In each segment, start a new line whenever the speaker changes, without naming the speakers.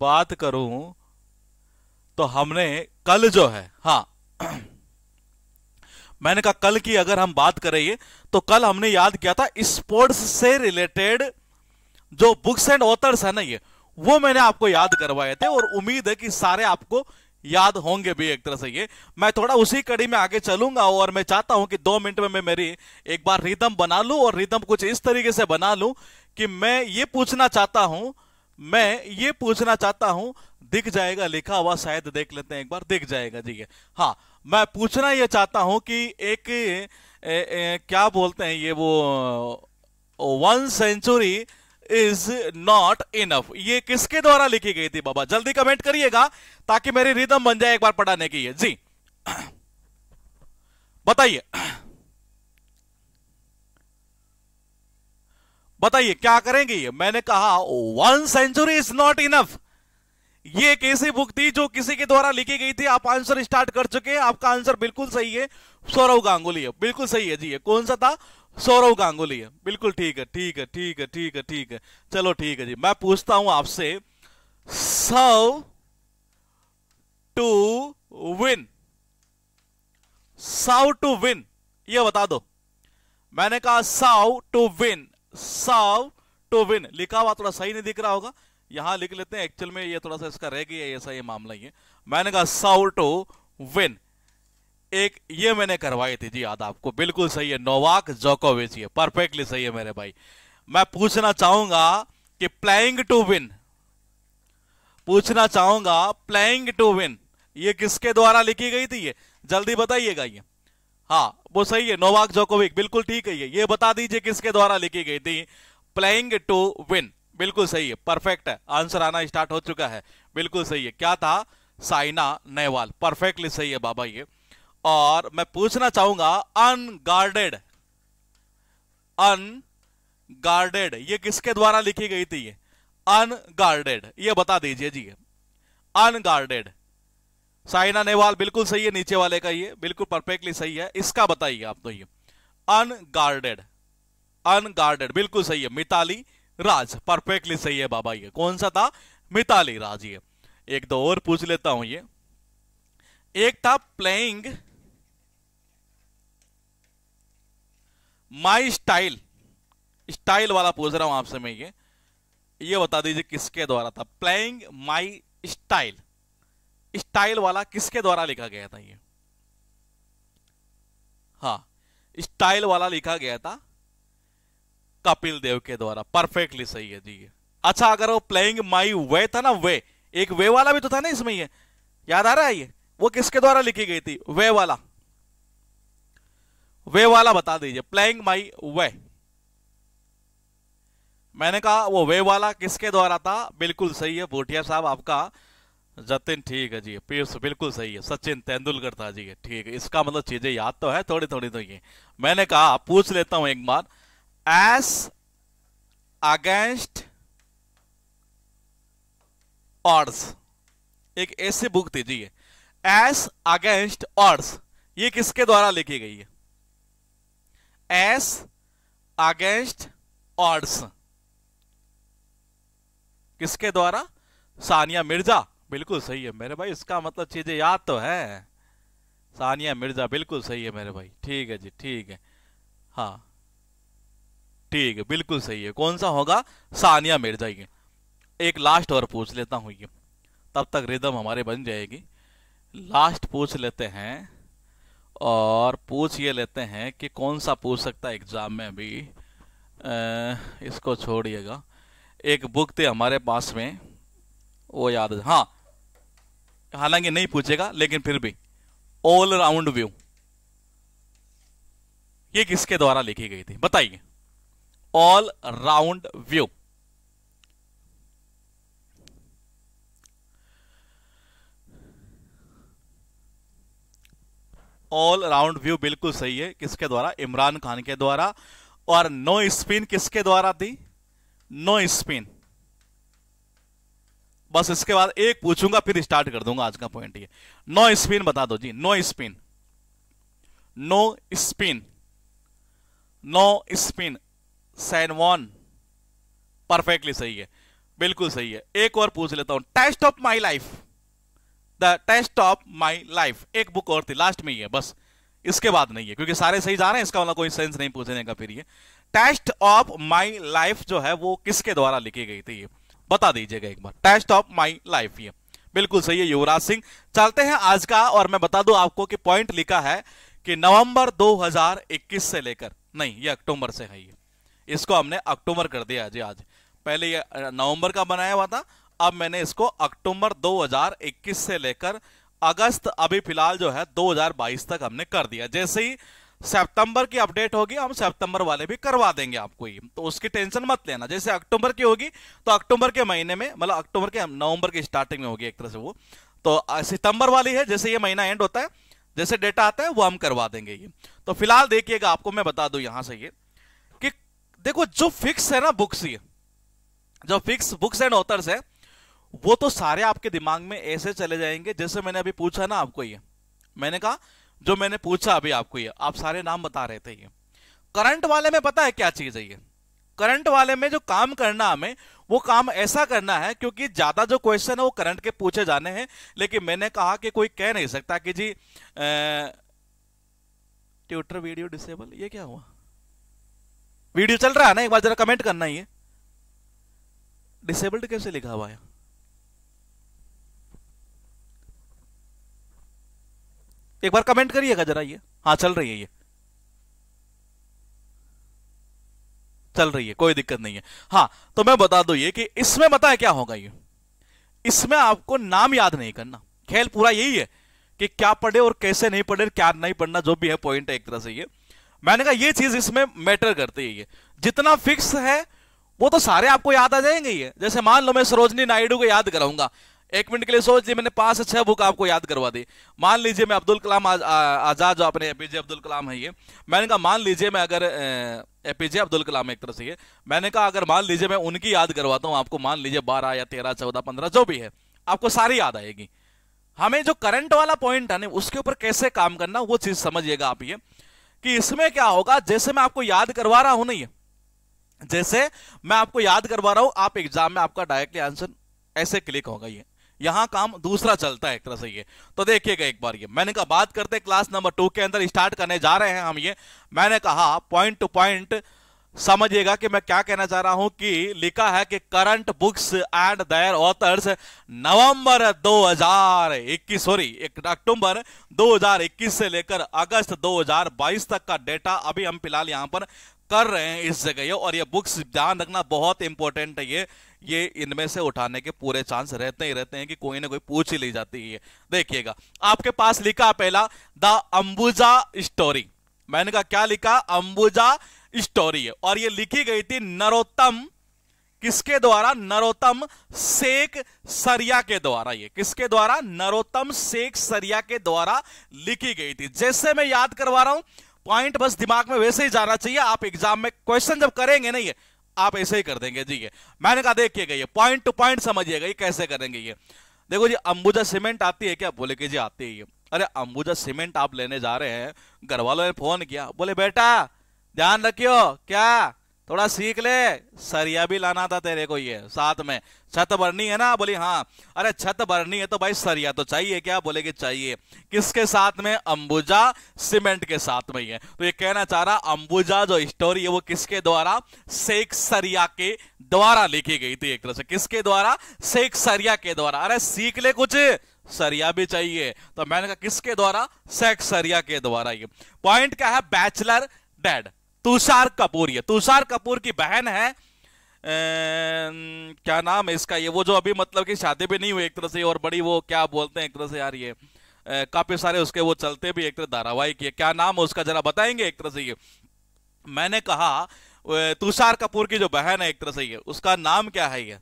बात करूं तो हमने कल जो है हाँ मैंने कहा कल की अगर हम बात करेंगे तो कल हमने याद किया था स्पोर्ट्स से रिलेटेड जो बुक्स एंड ऑथर्स है ना ये वो मैंने आपको याद करवाए थे और उम्मीद है कि सारे आपको याद होंगे भी एक तरह से ये मैं थोड़ा उसी कड़ी में आगे चलूंगा और मैं चाहता हूं कि दो मिनट में मैं मेरी एक बार रिदम बना लूं और रिदम कुछ इस तरीके से बना लूं कि मैं ये पूछना चाहता हूं मैं ये पूछना चाहता हूं दिख जाएगा लिखा हुआ शायद देख लेते हैं एक बार दिख जाएगा जी हाँ मैं पूछना यह चाहता हूं कि एक ए, ए, क्या बोलते हैं ये वो one century is not enough ये किसके द्वारा लिखी गई थी बाबा जल्दी कमेंट करिएगा ताकि मेरी रिदम बन जाए एक बार पढ़ाने की है जी बताइए बताइए क्या करेंगे ये मैंने कहा one century is not enough ये एक ऐसी बुक थी जो किसी के द्वारा लिखी गई थी आप आंसर स्टार्ट कर चुके हैं आपका आंसर बिल्कुल सही है सौरव गांगुली है बिल्कुल सही है जी है कौन सा था सौरव गांगुली है बिल्कुल ठीक है ठीक है ठीक है ठीक है ठीक है चलो ठीक है जी मैं पूछता हूं आपसे serve to win so to win ये बता दो मैंने कहा साउ टू विन साव टोविन लिखा हुआ थोड़ा सही नहीं दिख रहा होगा यहां लिख लेते हैं एक्चुअल में ये थोड़ा सा इसका रह गया ऐसा ये मामला ही है मैंने कहा साव टू विन एक ये मैंने करवाई थी जी याद आपको बिल्कुल सही है नोवाक जोकोविच ये परफेक्टली सही है मेरे भाई मैं पूछना चाहूंगा कि प्लेइंग टू विन पूछना चाहूंगा प्लेइंग टू विन ये किसके द्वारा लिखी गई थी ये जल्दी बताइएगा ये हाँ वो सही है नोवाक जोकोविक बिल्कुल ठीक है ये बता दीजिए किसके द्वारा लिखी गई थी प्लेइंग टू विन बिल्कुल सही है परफेक्ट है आंसर आना स्टार्ट हो चुका है बिल्कुल सही है क्या था साइना नेहवाल परफेक्टली सही है बाबा ये और मैं पूछना चाहूंगा अनगार्डेड अनगार्डेड ये किसके द्वारा लिखी गई थी ये अनगार्डेड ये बता दीजिए जी अनगार्डेड साइना नेहवाल बिल्कुल सही है नीचे वाले का ये बिल्कुल परफेक्टली सही है इसका बताइए आप तो ये अनगार्डेड अनगार्डेड बिल्कुल सही है मिताली राज परफेक्टली सही है बाबा ये कौन सा था मिताली राज ये एक दो और पूछ लेता हूं ये एक था प्लेइंग माई स्टाइल स्टाइल वाला पूछ रहा हूं आपसे मैं ये ये बता दीजिए किसके द्वारा था प्लेइंग माई स्टाइल स्टाइल वाला किसके द्वारा लिखा गया था ये हा स्टाइल वाला लिखा गया था कपिल देव के द्वारा परफेक्टली सही है जी अच्छा अगर वो प्लेइंग माई वे था ना वे एक वे वाला भी तो था ना इसमें ये याद आ रहा है ये वो किसके द्वारा लिखी गई थी वे वाला वे वाला बता दीजिए प्लेइंग माई वे मैंने कहा वो वे वाला किसके द्वारा था बिल्कुल सही है भोटिया साहब आपका जतिन ठीक है जी पीयूष बिल्कुल सही है सचिन तेंदुलकर था जी ठीक है इसका मतलब चीजें याद तो है थोड़ी थोड़ी तो ये मैंने कहा पूछ लेता हूं एक बार एस अगेंस्ट ऑर्ड्स एक ऐसी बुक थी जी एस अगेंस्ट ऑर्ड्स ये किसके द्वारा लिखी गई है एस अगेंस्ट ऑर्ड्स किसके द्वारा सानिया मिर्जा बिल्कुल सही है मेरे भाई इसका मतलब चीज़ें याद तो है सानिया मिर्ज़ा बिल्कुल सही है मेरे भाई ठीक है जी ठीक है हाँ ठीक है बिल्कुल सही है कौन सा होगा सानिया मिर्ज़ा ये एक लास्ट और पूछ लेता हूँ ये तब तक रिदम हमारे बन जाएगी लास्ट पूछ लेते हैं और पूछ ये लेते हैं कि कौन सा पूछ सकता है एग्ज़ाम में अभी इसको छोड़िएगा एक बुक थे हमारे पास में वो याद हाँ हालांकि नहीं पूछेगा लेकिन फिर भी ऑल राउंड व्यू ये किसके द्वारा लिखी गई थी बताइए all round view all round view बिल्कुल सही है किसके द्वारा इमरान खान के द्वारा और नो स्पिन किसके द्वारा थी नो स्पिन बस इसके बाद एक पूछूंगा फिर स्टार्ट कर दूंगा आज का पॉइंट ये नो स्पिन बता दो जी no spin no spin no spin सैनवॉन परफेक्टली सही है बिल्कुल सही है एक और पूछ लेता हूं test of my life the test of my life एक बुक और थी लास्ट में ही है बस इसके बाद नहीं है क्योंकि सारे सही जा रहे हैं इसका वाला कोई सेंस नहीं पूछने का फिर ये टेस्ट ऑफ माई लाइफ जो है वो किसके द्वारा लिखी गई थी ये बता दीजिएगा एक बार टेस्ट ऑफ माई लाइफ ये बिल्कुल सही है युवराज सिंह चलते हैं आज का और मैं बता दू आपको कि पॉइंट लिखा है कि नवंबर 2021 से लेकर नहीं ये अक्टूबर से है ये इसको हमने अक्टूबर कर दिया जी आज पहले ये नवंबर का बनाया हुआ था अब मैंने इसको अक्टूबर 2021 से लेकर अगस्त अभी फिलहाल जो है 2022 तक हमने कर दिया जैसे ही सितंबर की अपडेट होगी हम सितंबर वाले भी करवा देंगे आपको ये तो उसकी टेंशन मत लेना जैसे अक्टूबर की होगी तो अक्टूबर के महीने में मतलब अक्टूबर के नवंबर की स्टार्टिंग में होगी एक तरह से वो तो सितंबर वाली है जैसे ये महीना एंड होता है जैसे डेटा आता है वो हम करवा देंगे ये तो फिलहाल देखिएगा आपको मैं बता दू यहां से ये कि देखो जो फिक्स है ना बुक्स ये जो फिक्स बुक्स एंड ऑथर्स है वो तो सारे आपके दिमाग में ऐसे चले जाएंगे जैसे मैंने अभी पूछा ना आपको ये मैंने कहा जो मैंने पूछा अभी आपको ये आप सारे नाम बता रहे थे ये करंट वाले में पता है क्या चीज है ये करंट वाले में जो काम करना हमें वो काम ऐसा करना है क्योंकि ज्यादा जो क्वेश्चन है वो करंट के पूछे जाने हैं लेकिन मैंने कहा कि कोई कह नहीं सकता कि जी ट्विटर वीडियो डिसेबल ये क्या हुआ वीडियो चल रहा है ना एक बार जरा कमेंट करना ये डिसेबल्ड कैसे लिखा हुआ है एक बार कमेंट करिएगा जरा ये हाँ चल रही है ये चल रही है कोई दिक्कत नहीं है हाँ तो मैं बता दो ये कि इसमें बताए क्या होगा ये इसमें आपको नाम याद नहीं करना खेल पूरा यही है कि क्या पढ़े और कैसे नहीं पढ़े क्या नहीं पढ़ना जो भी है पॉइंट है एक तरह से ये मैंने कहा ये चीज इसमें मैटर करती है ये जितना फिक्स है वो तो सारे आपको याद आ जाएंगे ये जैसे मान लो मैं सरोजनी नायडू को याद कराऊंगा एक मिनट के लिए सोच दी मैंने पांच से छह बुक आपको याद करवा दी मान लीजिए मैं अब्दुल कलाम आजाद जो अपने एपीजे अब्दुल कलाम है ये मैंने कहा मान लीजिए मैं अगर एपीजे अब्दुल कलाम एक तरह से ये मैंने कहा अगर मान लीजिए मैं उनकी याद करवाता हूँ आपको मान लीजिए बारह या तेरह चौदह पंद्रह जो भी है आपको सारी याद आएगी हमें जो करंट वाला पॉइंट है ना उसके ऊपर कैसे काम करना वो चीज समझिएगा आप ये कि इसमें क्या होगा जैसे मैं आपको याद करवा रहा हूं ना ये जैसे मैं आपको याद करवा रहा हूं आप एग्जाम में आपका डायरेक्टली आंसर ऐसे क्लिक होगा ये यहां काम दूसरा चलता है एक तरह से ये तो देखिएगा एक बार ये मैंने कहा बात करते क्लास नंबर टू के अंदर स्टार्ट करने जा रहे हैं हम ये मैंने कहा पॉइंट टू पॉइंट समझिएगा कि मैं क्या कहना चाह रहा हूं कि लिखा है कि current books and their authors November 2021 sorry October 2021 से लेकर अगस्त 2022 तक का डेटा अभी हम फिलहाल यहां पर कर रहे हैं इस जगह और ये बुक्स ध्यान रखना बहुत इंपॉर्टेंट है ये ये इनमें से उठाने के पूरे चांस रहते ही रहते हैं कि कोई ना कोई पूछ ही ली जाती है देखिएगा आपके पास लिखा पहला द अंबुजा स्टोरी मैंने कहा क्या लिखा अंबुजा स्टोरी है और ये लिखी गई थी नरोत्तम किसके द्वारा नरोत्तम शेख सरिया के द्वारा ये किसके द्वारा नरोत्तम शेख सरिया के द्वारा लिखी गई थी जैसे मैं याद करवा रहा हूं पॉइंट बस दिमाग में वैसे ही जाना चाहिए आप एग्जाम में क्वेश्चन जब करेंगे ना ये आप ऐसे ही कर देंगे जी ये मैंने कहा देखिएगा ये पॉइंट टू पॉइंट समझिएगा ये कैसे करेंगे ये देखो जी अंबुजा सीमेंट आती है क्या बोले कि जी आती है अरे अंबुजा सीमेंट आप लेने जा रहे हैं घर वालों ने फोन किया बोले बेटा ध्यान रखियो क्या थोड़ा सीख ले सरिया भी लाना था तेरे को ये साथ में छत भरनी है ना बोली हाँ अरे छत भरनी है तो भाई सरिया तो चाहिए क्या बोले कि चाहिए किसके साथ में अंबुजा सीमेंट के साथ में ही है तो ये कहना चाह रहा अंबुजा जो स्टोरी है वो किसके द्वारा शेख सरिया के द्वारा लिखी गई थी एक तरह से किसके द्वारा शेख सरिया के द्वारा अरे सीख ले कुछ सरिया भी चाहिए तो मैंने कहा किसके द्वारा शेख सरिया के द्वारा ये पॉइंट क्या है बैचलर डेड तुषार कपूर ये तुषार कपूर की बहन है ए, क्या नाम है इसका ये वो जो अभी मतलब कि शादी भी नहीं हुई एक तरह से और बड़ी वो क्या बोलते हैं एक तरह से यार ये काफी सारे उसके वो चलते भी एक तरह धारावाहिक ये क्या नाम है उसका जरा बताएंगे एक तरह से ये मैंने कहा तुषार कपूर की जो बहन है एक तरह से ये उसका नाम क्या है ये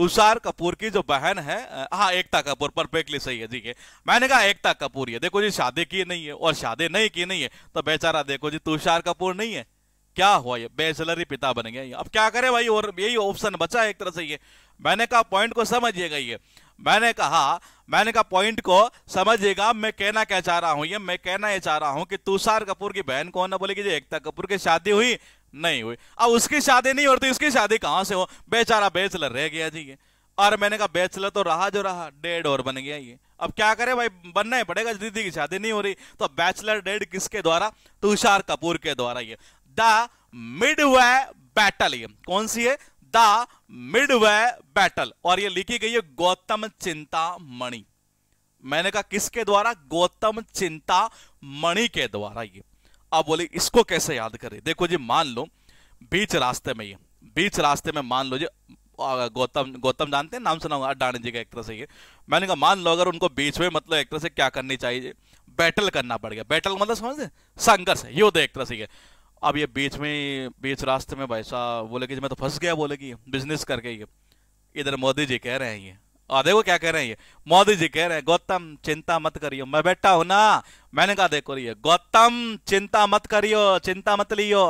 तुषार कपूर की जो बहन है हाँ एकता कपूर परफेक्टली सही है जी के मैंने कहा एकता कपूर ये देखो जी शादी की नहीं है और शादी नहीं की नहीं है तो बेचारा देखो जी तुषार कपूर नहीं है क्या हुआ ये बैचलरी पिता बन गया अब क्या करे भाई और यही ऑप्शन बचा है एक तरह से ये मैंने कहा पॉइंट को समझिएगा ये मैंने कहा मैंने कहा पॉइंट को समझिएगा मैं कहना क्या चाह रहा हूं ये मैं कहना ये चाह रहा हूं कि तुषार कपूर की बहन कौन ना बोलेगी जी एकता कपूर की शादी हुई नहीं हुई अब उसकी शादी नहीं होती उसकी तो शादी कहाँ से हो बेचारा बैचलर रह गया जी ये और मैंने कहा बैचलर तो रहा जो रहा डेड और बन गया ये अब क्या करे भाई बनना ही पड़ेगा दीदी की शादी नहीं हो रही तो बैचलर डेड किसके द्वारा तुषार कपूर के द्वारा ये द मिड बैटल ये कौन सी है द मिड बैटल और ये लिखी गई है गौतम चिंता मणि मैंने कहा किसके द्वारा गौतम चिंता मणि के द्वारा ये अब बोले इसको कैसे याद करें देखो जी मान लो बीच रास्ते में ये बीच रास्ते में मान लो जी गौतम गौतम जानते हैं नाम सुना अडानी जी का एक्ट्रेस से ये मैंने कहा मान लो अगर उनको बीच में मतलब तरह से क्या करनी चाहिए बैटल करना पड़ गया बैटल मतलब समझते संघर्ष है युद्ध एक्ट्रेस है अब ये बीच में बीच रास्ते में भाई साहब बोले कि मैं तो फंस गया बोले कि बिजनेस करके ये इधर मोदी जी कह रहे हैं ये और देखो क्या कह रहे हैं ये मोदी जी कह रहे हैं गौतम चिंता मत करियो मैं बैठा हूं ना मैंने कहा देखो ये गौतम चिंता मत करियो चिंता मत लियो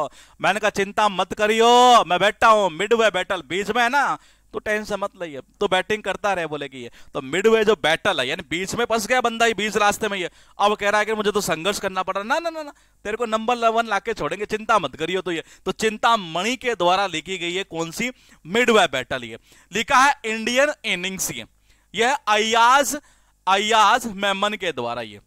मैंने कहा चिंता मत करियो मैं बैठा हूं मिड वे बैटल बीच में है ना तो टेंशन मत लाइए तो बैटिंग करता रहे बोले कि ये तो मिड वे जो बैटल है यानी बीच में फंस गया बंदा ही बीच रास्ते में ये अब कह रहा है कि मुझे तो संघर्ष करना पड़ रहा ना ना ना ना तेरे को नंबर वन लाके छोड़ेंगे चिंता मत करियो तो ये तो चिंता मणि के द्वारा लिखी गई है कौन सी मिड वे बैटल ये लिखा है इंडियन इनिंग्स ये यह अयाज अयाज मेमन के द्वारा ये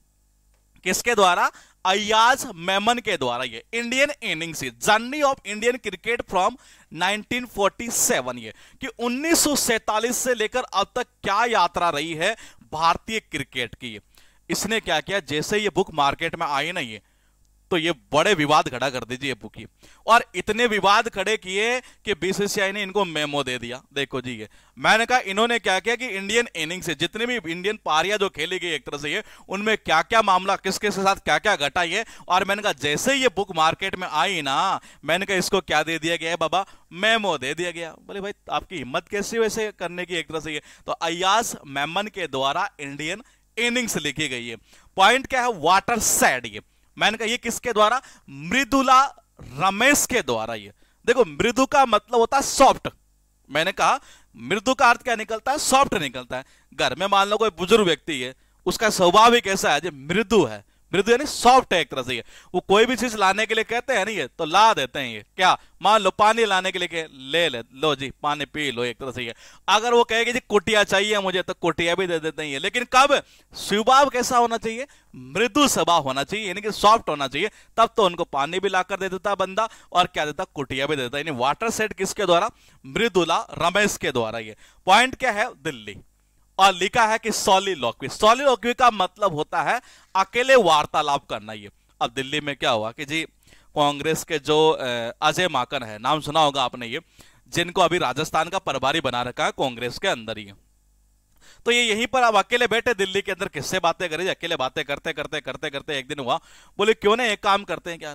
किसके द्वारा अयाज मेमन के द्वारा ये Indian innings journey of Indian cricket from 1947 ये कि उन्नीस से लेकर अब तक क्या यात्रा रही है भारतीय क्रिकेट की इसने क्या किया जैसे ये बुक मार्केट में आई नहीं है तो ये बड़े विवाद खड़ा कर दीजिए बुक की और इतने विवाद खड़े किए कि बीसीसीआई ने इनको मेमो दे दिया देखो जी ये मैंने कहा इन्होंने क्या किया कि इंडियन इनिंग से जितने भी इंडियन पारियां जो खेली गई एक तरह से ये उनमें क्या क्या मामला किस किसके साथ क्या क्या घटा ये और मैंने कहा जैसे ये बुक मार्केट में आई ना मैंने कहा इसको क्या दे दिया गया है बाबा मेमो दे दिया गया बोले भाई आपकी हिम्मत कैसी वैसे करने की एक तरह से ये तो अयास मेमन के द्वारा इंडियन इनिंग्स लिखी गई है पॉइंट क्या है वाटर सैड ये मैंने कहा ये किसके द्वारा मृदुला रमेश के द्वारा ये देखो मृदु का मतलब होता है सॉफ्ट मैंने कहा मृदु का अर्थ क्या निकलता है सॉफ्ट निकलता है घर में मान लो कोई बुजुर्ग व्यक्ति है उसका स्वभाव ही कैसा है जो मृदु है मृदु यानी सॉफ्ट है एक तरह से ये वो कोई भी चीज लाने के लिए कहते हैं ना ये तो ला देते हैं ये क्या मान लो पानी लाने के लिए ले ले लो जी पानी पी लो एक तरह से ये अगर वो कहेगी जी कुटिया चाहिए मुझे तो कुटिया भी दे देते हैं लेकिन कब स्वभाव कैसा होना चाहिए मृदु स्वभाव होना चाहिए यानी कि सॉफ्ट होना चाहिए तब तो उनको पानी भी लाकर दे देता बंदा और क्या देता कुटिया भी देता यानी वाटर सेट किसके द्वारा मृदुला रमेश के द्वारा ये पॉइंट क्या है दिल्ली और लिखा है कि सॉली लॉक्वी का मतलब होता है अकेले वार्तालाप करना ये अब दिल्ली में क्या हुआ कि जी कांग्रेस के जो अजय माकन है नाम सुना होगा आपने ये जिनको अभी राजस्थान का प्रभारी बना रखा है कांग्रेस के अंदर ही तो ये यहीं पर अब अकेले बैठे दिल्ली के अंदर किससे बातें करें अकेले बातें करते करते करते करते एक दिन हुआ बोले क्यों ना एक काम करते हैं क्या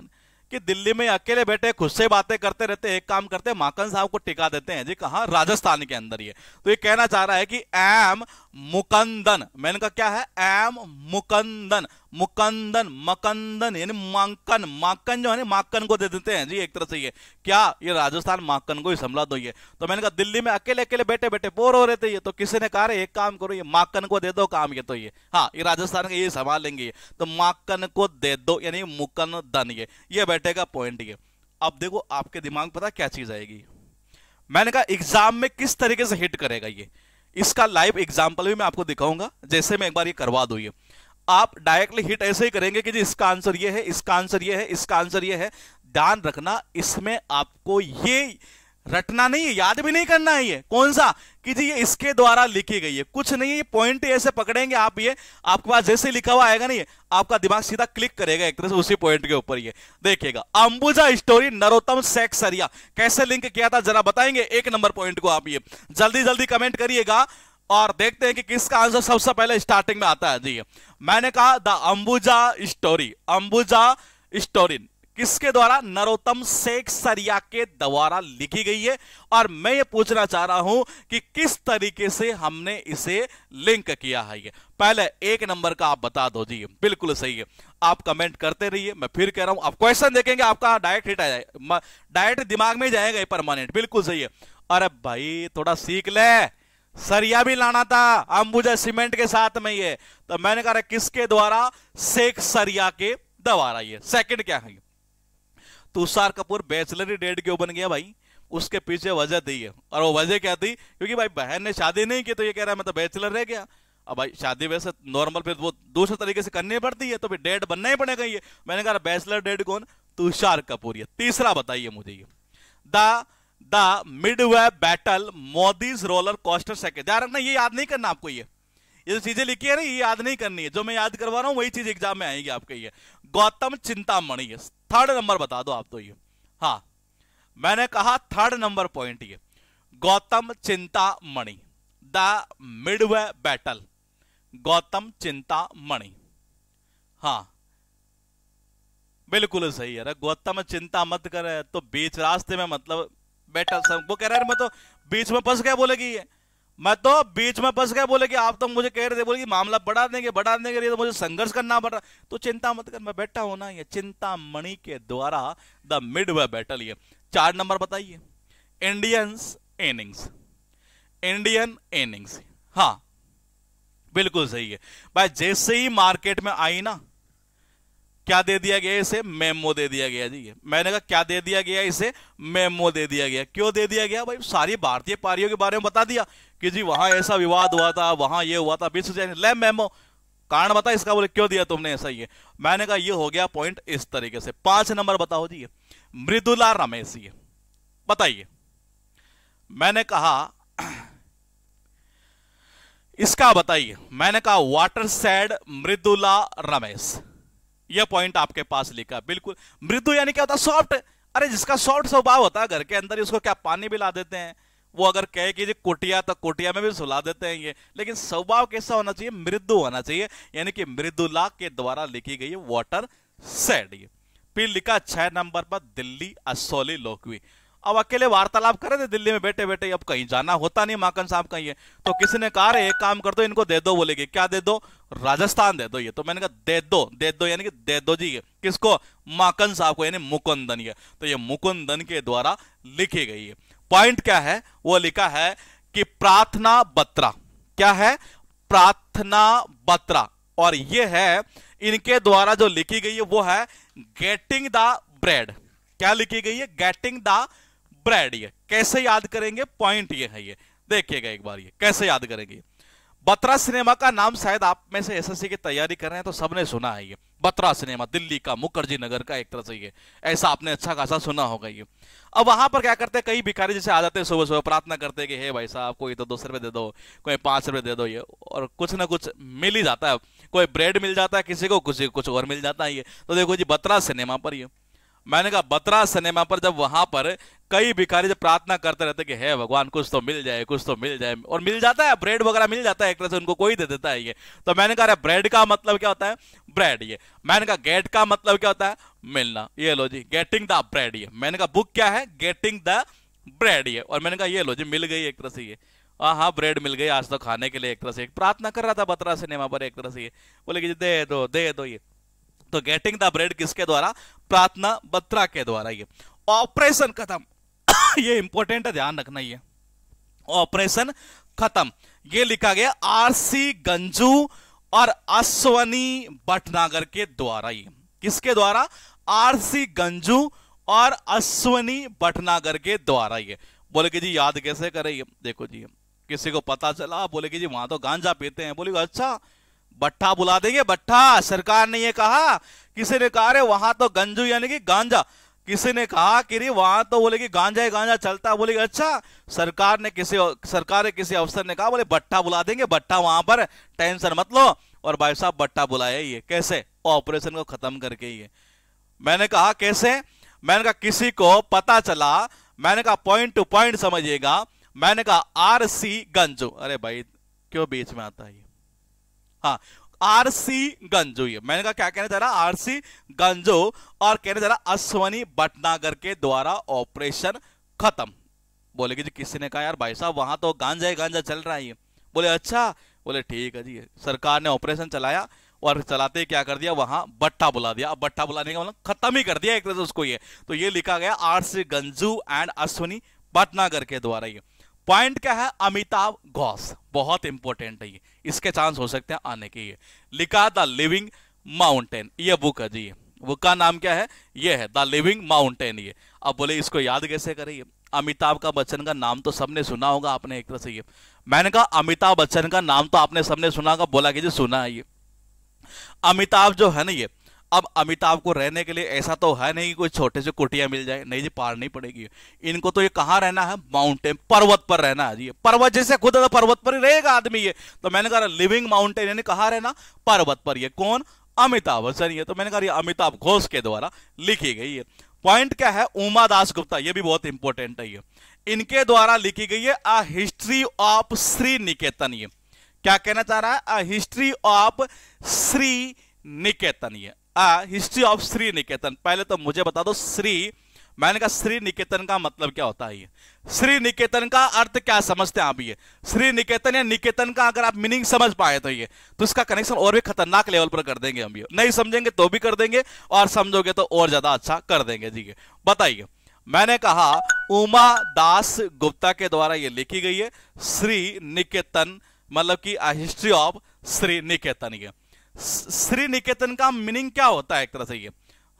कि दिल्ली में अकेले बैठे खुद से बातें करते रहते एक काम करते माकन साहब को टिका देते हैं जी कहा राजस्थान के अंदर ये तो ये कहना चाह रहा है कि एम मुकंदन मैंने कहा क्या है एम मुकंदन मुकंदन मकंदन यानी माकन माकन जो है ना माकन को दे देते हैं जी एक तरह से ये क्या ये राजस्थान माकन को ही संभला दो ये तो मैंने कहा दिल्ली में अकेले अकेले बैठे बैठे बोर हो रहे थे ये तो किसी ने कहा रहे एक काम करो ये माकन को दे दो काम ये तो ये हाँ ये राजस्थान का ये संभाल लेंगे ये तो माकन को दे दो यानी मुकन दन ये ये बैठेगा पॉइंट ये अब देखो आपके दिमाग पता क्या चीज आएगी मैंने कहा एग्जाम में किस तरीके से हिट करेगा ये इसका लाइव एग्जाम्पल भी मैं आपको दिखाऊंगा जैसे मैं एक बार ये करवा दू ये आप डायरेक्टली हिट ऐसे ही करेंगे कि जी इसका आंसर ये है इसका आंसर ये है इसका आंसर ये है ध्यान रखना इसमें आपको ये रटना नहीं है याद भी नहीं करना है ये कौन सा कि जी ये इसके द्वारा लिखी गई है कुछ नहीं है ये पॉइंट ऐसे पकड़ेंगे आप ये आपके पास जैसे लिखा हुआ आएगा ना ये आपका दिमाग सीधा क्लिक करेगा एक तरह से उसी पॉइंट के ऊपर ये देखिएगा अंबुजा स्टोरी नरोत्तम सेक्सरिया कैसे लिंक किया था जरा बताएंगे एक नंबर पॉइंट को आप ये जल्दी जल्दी कमेंट करिएगा और देखते हैं कि किसका आंसर सबसे पहले स्टार्टिंग में आता है जी मैंने कहा the Ambuja story Ambuja story किसके द्वारा नरोत्तम शेख सरिया के द्वारा लिखी गई है और मैं ये पूछना चाह रहा हूं कि किस तरीके से हमने इसे लिंक किया है ये पहले एक नंबर का आप बता दो जी बिल्कुल सही है आप कमेंट करते रहिए मैं फिर कह रहा हूं आप क्वेश्चन देखेंगे आपका डायरेक्ट हिट आ जाए डायरेक्ट दिमाग में जाएगा परमानेंट बिल्कुल सही है अरे भाई थोड़ा सीख ले सरिया भी लाना था अंबुजा सीमेंट के साथ में ये तो मैंने कहा किसके द्वारा शेख सरिया के द्वारा ये सेकंड क्या है तुषार कपूर बैचलर ही डेट क्यों बन गया भाई उसके पीछे वजह दी है और वो वजह क्या थी क्योंकि भाई बहन ने शादी नहीं की तो ये कह रहा है मैं तो बैचलर रह गया अब भाई शादी वैसे नॉर्मल फिर वो दूसरे तरीके से करनी पड़ती है तो फिर डेट बनना ही पड़ेगा ये मैंने कहा बैचलर डेट कौन तुषार कपूर ये तीसरा बताइए मुझे ये the the midway battle Modi's roller coaster second ध्यान रखना ये याद नहीं करना आपको ये ये जो चीजें लिखी है ना ये याद नहीं करनी है जो मैं याद करवा रहा हूँ वही चीज एग्जाम में आएगी आपके ये गौतम चिंतामणि थर्ड नंबर बता दो आप तो ये हा मैंने कहा थर्ड नंबर पॉइंट ये Gautam Chintamani the midway battle Gautam Chintamani हाँ बिल्कुल सही है गौतम चिंता मत करे तो बीच रास्ते में मतलब बैटल वो कह रहे हैं मैं तो बीच में फंस गया बोलेगी ये मैं तो बीच में फंस गया बोले कि आप तो मुझे कह रहे थे बोले कि मामला बढ़ा देंगे बढ़ा देंगे तो मुझे संघर्ष करना पड़ रहा तो चिंता मत कर मैं बैठा हूं ना ये चिंता मणि के द्वारा द मिड वे बैटल ये चार नंबर बताइए इंडियंस इनिंग्स इंडियन इनिंग्स हाँ बिल्कुल सही है भाई जैसे ही मार्केट में आई ना क्या दे दिया गया इसे मेमो दे दिया गया जी मैंने कहा क्या दे दिया गया इसे मेमो दे दिया गया क्यों दे दिया गया भाई सारी भारतीय पारियों के बारे में बता दिया कि जी वहां ऐसा विवाद हुआ था वहां ये हुआ था बीस ले मेमो कारण बता इसका बोले क्यों दिया तुमने ऐसा ये मैंने कहा ये हो गया पॉइंट इस तरीके से पांच नंबर बताओ जी मृदुला रमेश ये बताइए मैंने कहा इसका बताइए मैंने कहा वाटर सैड मृदुला रमेश यह पॉइंट आपके पास लिखा बिल्कुल मृदु यानी क्या होता है सॉफ्ट अरे जिसका सॉफ्ट स्वभाव होता है घर के अंदर उसको क्या पानी भी ला देते हैं वो अगर कहे कि कोटिया तो कोटिया में भी सुला देते हैं ये लेकिन स्वभाव कैसा होना चाहिए मृदु होना चाहिए यानी कि मृदुला के द्वारा लिखी गई वाटर सेड ये फिर लिखा छह नंबर पर दिल्ली असोली लोकवी अब अकेले वार्तालाप करे थे दिल्ली में बैठे बैठे अब कहीं जाना होता नहीं माकन साहब कहीं है तो किसी ने कहा एक काम कर दो इनको दे दो बोलेगी क्या दे दो राजस्थान दे दो ये तो मैंने कहा दे दो दे दो यानी कि दे दो जी किसको माकन साहब को यानी मुकुंदन ये तो ये मुकुंदन के द्वारा लिखी गई है पॉइंट क्या है वो लिखा है कि प्रार्थना बत्रा क्या है प्रार्थना बत्रा और ये है इनके द्वारा जो लिखी गई है वो है गेटिंग द ब्रेड क्या लिखी गई है गेटिंग द ब्रेड ये कैसे याद करेंगे पॉइंट ये है ये देखिएगा एक बार ये कैसे याद करेंगे बत्रा सिनेमा का नाम शायद आप में से एसएससी की तैयारी कर रहे हैं तो सबने सुना है ये बत्रा सिनेमा दिल्ली का मुखर्जी नगर का एक तरह से ये ऐसा आपने अच्छा खासा सुना होगा ये अब वहां पर क्या करते हैं कई भिखारी जैसे आ जाते हैं सुबह सुबह प्रार्थना करते हैं कि हे भाई साहब कोई तो दो सौ रुपये दे दो कोई पांच रुपये दे दो ये और कुछ ना कुछ मिल ही जाता है कोई ब्रेड मिल जाता है किसी को किसी को कुछ और मिल जाता है ये तो देखो जी बत्रा सिनेमा पर ये मैंने कहा बतरा सिनेमा पर जब वहां पर कई भिखारी जब प्रार्थना करते रहते कि हे भगवान कुछ तो मिल जाए कुछ तो मिल जाए और मिल जाता है ब्रेड वगैरह मिल जाता है एक तरह से उनको कोई दे देता है ये तो मैंने कहा ब्रेड का मतलब क्या होता है ब्रेड ये मैंने कहा गेट का मतलब क्या होता है मिलना ये लो जी गेटिंग द ब्रेड ये मैंने कहा बुक क्या है गेटिंग द ब्रेड ये और मैंने कहा ये लो जी मिल गई एक तरह से ये हाँ हाँ ब्रेड मिल गई आज तो खाने के लिए एक तरह से प्रार्थना कर रहा था बतरा सिनेमा पर एक तरह से ये बोले कि दे दो दे दो ये तो गेटिंग द ब्रेड किसके द्वारा प्रार्थना बत्रा के द्वारा ये ऑपरेशन खत्म ये इंपॉर्टेंट है ध्यान रखना ये ऑपरेशन खत्म ये लिखा गया आरसी गंजू और अश्वनी भटनागर के द्वारा ये किसके द्वारा आरसी गंजू और अश्वनी भटनागर के द्वारा ये बोले कि जी याद कैसे करे ये देखो जी किसी को पता चला बोले कि जी वहां तो गांजा पीते हैं बोले अच्छा भट्टा बुला देंगे भट्टा सरकार ने ये कहा किसी ने कहा रे वहां तो गंजू यानी कि गांजा किसी ने कहा कि रे वहां तो बोले कि गांजा है गांजा चलता बोले अच्छा सरकार ने किसी सरकार ने किसी अफसर ने कहा बोले बट्टा बुला देंगे बट्टा वहां पर टेंशन मत लो और भाई साहब बट्टा बुलाया ये कैसे ऑपरेशन को खत्म करके ये मैंने कहा कैसे मैंने कहा किसी को पता चला मैंने कहा पॉइंट टू पॉइंट समझिएगा मैंने कहा आर सी गंजू अरे भाई क्यों बीच में आता है हाँ आरसी गंजो ये मैंने कहा क्या कहने जा रहा आरसी गंजो और कहने जा रहा अश्वनी भटनागर के द्वारा ऑपरेशन खत्म बोले कि जी किसी ने कहा यार भाई साहब वहां तो गांजा ही गांजा चल रहा है बोले अच्छा बोले ठीक है जी सरकार ने ऑपरेशन चलाया और चलाते क्या कर दिया वहां बट्टा बुला दिया अब बट्टा बुलाने का मतलब खत्म ही कर दिया एक तरह से उसको ये तो ये लिखा गया आरसी गंजू एंड अश्वनी भटनागर के द्वारा ये पॉइंट क्या है अमिताभ गौस बहुत इंपॉर्टेंट है ये इसके चांस हो सकते हैं आने के लिखा द लिविंग माउंटेन ये बुक है जी बुक का नाम क्या है ये है द लिविंग माउंटेन ये अब बोले इसको याद कैसे करें अमिताभ का बच्चन का नाम तो सबने सुना होगा आपने एक तरह से ये मैंने कहा अमिताभ बच्चन का नाम तो आपने सबने सुना होगा बोला कि जी सुना है ये अमिताभ जो है ना ये अब अमिताभ को रहने के लिए ऐसा तो है नहीं कोई छोटे से कुटिया मिल जाए नहीं जी पार नहीं पड़ेगी इनको तो ये कहाँ रहना है माउंटेन पर्वत पर रहना है जी पर्वत जैसे खुद तो पर्वत पर ही रहेगा आदमी ये तो मैंने कहा लिविंग माउंटेन यानी कहाँ रहना पर्वत पर ये कौन अमिताभ बच्चन ये तो मैंने कहा अमिताभ घोष के द्वारा लिखी गई है पॉइंट क्या है उमा दास गुप्ता ये भी बहुत इंपॉर्टेंट है ये इनके द्वारा लिखी गई है a history of Sriniketan ये क्या कहना चाह रहा है a history of Sriniketan ये a history of Sriniketan पहले तो मुझे बता दो श्री मैंने कहा श्री निकेतन का मतलब क्या होता है श्री निकेतन का अर्थ क्या समझते हैं आप ये श्री निकेतन या निकेतन का अगर आप मीनिंग समझ पाए तो ये तो इसका कनेक्शन और भी खतरनाक लेवल पर कर देंगे हम ये नहीं समझेंगे तो भी कर देंगे और समझोगे तो और ज्यादा अच्छा कर देंगे जी बताइए मैंने कहा उमा दास गुप्ता के द्वारा ये लिखी गई है श्री निकेतन मतलब की हिस्ट्री ऑफ श्री निकेतन ये श्री निकेतन का मीनिंग क्या होता है एक तरह से ये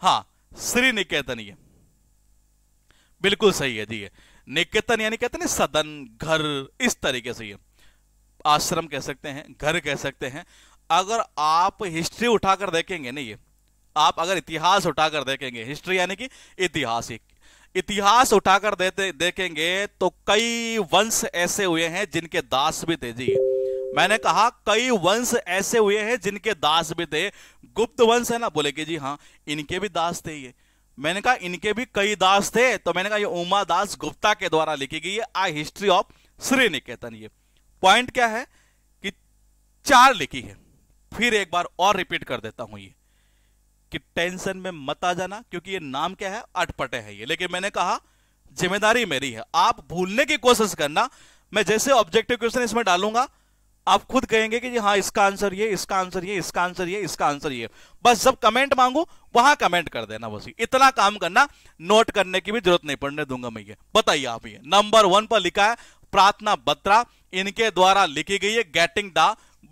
हाँ श्री निकेतन ये बिल्कुल सही है जी निकेतन यानी कहते हैं सदन घर इस तरीके से ये आश्रम कह सकते हैं घर कह सकते हैं अगर आप हिस्ट्री उठाकर देखेंगे ना ये आप अगर इतिहास उठाकर देखेंगे हिस्ट्री यानी कि इतिहास इतिहास उठाकर देते देखेंगे तो कई वंश ऐसे हुए हैं जिनके दास भी थे जी मैंने कहा कई वंश ऐसे हुए हैं जिनके दास भी थे गुप्त वंश है ना बोले कि जी हाँ इनके भी दास थे ये मैंने कहा इनके भी कई दास थे तो मैंने कहा ये उमा दास गुप्ता के द्वारा लिखी गई है a history of Sriniketan ये पॉइंट क्या है कि चार लिखी है फिर एक बार और रिपीट कर देता हूं ये कि टेंशन में मत आ जाना क्योंकि ये नाम क्या है अटपटे है ये लेकिन मैंने कहा जिम्मेदारी मेरी है आप भूलने की कोशिश करना मैं जैसे ऑब्जेक्टिव क्वेश्चन इसमें डालूंगा आप खुद कहेंगे कि जी हाँ इसका आंसर ये इसका आंसर ये इसका आंसर ये इसका आंसर ये बस जब कमेंट मांगू वहां कमेंट कर देना बस इतना काम करना नोट करने की भी जरूरत नहीं पड़ने दूंगा मैं ये बताइए आप ये नंबर वन पर लिखा है प्रार्थना बत्रा इनके द्वारा लिखी गई है गेटिंग द